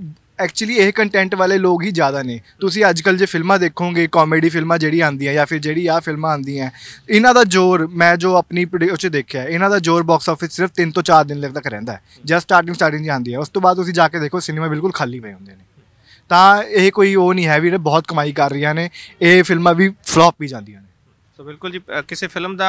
ਐਕਚੁਅਲੀ ਇਹ ਕੰਟੈਂਟ ਵਾਲੇ ਲੋਕ ਹੀ ਜ਼ਿਆਦਾ ਨੇ ਤੁਸੀਂ ਅੱਜ ਕੱਲ ਜੇ ਫਿਲਮਾਂ ਦੇਖੋਗੇ ਕਾਮੇਡੀ ਫਿਲਮਾਂ ਜਿਹੜੀ ਆਂਦੀਆਂ ਜਾਂ ਫਿਰ ਜਿਹੜੀ ਆ ਫਿਲਮਾਂ ਆਂਦੀਆਂ ਇਹਨਾਂ ਦਾ ਜ਼ੋਰ ਮੈਂ ਜੋ ਆਪਣੀ ਉਹ ਚ ਦੇਖਿਆ ਇਹਨਾਂ ਦਾ ਜ਼ੋਰ ਬਾਕਸ ਆਫਿਸ ਸਿਰਫ 3 ਤੋਂ 4 ਦਿਨ ਤੱਕ ਰਹਿੰਦਾ ਹੈ ਜਦ ਸਟਾਰਟਿੰਗ ਸਟਾਰਟਿੰਗ ਜਾਂਦੀ ਹੈ ਉਸ ਤੋਂ ਬਾਅਦ ਤੁਸੀਂ ਜਾ ਕੇ ਦੇਖੋ ਸਿਨੇਮਾ ਬਿਲਕੁਲ ਖਾਲੀ ਪਏ ਹੁੰਦੇ ਨੇ ਤਾਂ ਇਹ ਕੋਈ ਉਹ ਨਹੀਂ ਹੈ ਵੀ ਬਹੁਤ ਕਮਾਈ ਕਰ ਰਹੀਆਂ ਨੇ ਇਹ ਫਿਲਮਾਂ ਵੀ ਫਲॉप ਵੀ ਜਾਂਦੀਆਂ ਸੋ ਬਿਲਕੁਲ ਜੀ ਕਿਸੇ ਫਿਲਮ ਦਾ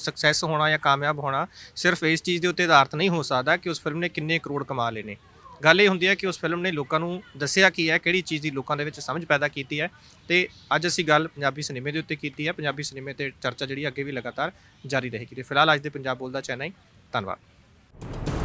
ਸਕਸੈਸ ਹੋਣਾ ਜਾਂ ਕਾਮਯਾਬ ਹੋਣਾ ਸਿਰਫ ਇਸ ਚੀਜ਼ ਦੇ ਉੱਤੇ ਆਧਾਰਿਤ ਨਹੀਂ ਹੋ ਸਕਦਾ ਕਿ ਉਸ ਫਿਲਮ ਨੇ ਕਿੰਨੇ ਕਰੋੜ ਕਮਾ ਲਏ ਨੇ ਗੱਲ ਇਹ ਹੁੰਦੀ ਹੈ ਕਿ ਉਸ ਫਿਲਮ ਨੇ ਲੋਕਾਂ ਨੂੰ ਦੱਸਿਆ ਕੀ ਹੈ ਕਿਹੜੀ ਚੀਜ਼ ਦੀ ਲੋਕਾਂ ਦੇ ਵਿੱਚ ਸਮਝ ਪੈਦਾ ਕੀਤੀ ਹੈ ਤੇ ਅੱਜ ਅਸੀਂ ਗੱਲ ਪੰਜਾਬੀ ਸਿਨੇਮੇ ਦੇ ਉੱਤੇ ਕੀਤੀ ਹੈ ਪੰਜਾਬੀ ਸਿਨੇਮੇ ਤੇ ਚਰਚਾ ਜਿਹੜੀ ਅੱਗੇ ਵੀ ਲਗਾਤਾਰ ਜਾਰੀ ਰਹੇਗੀ ਤੇ ਫਿਲਹਾਲ ਅੱਜ ਦੇ ਪੰਜਾਬ ਬੋਲਦਾ ਚੈਨਲ ਧੰਨਵਾਦ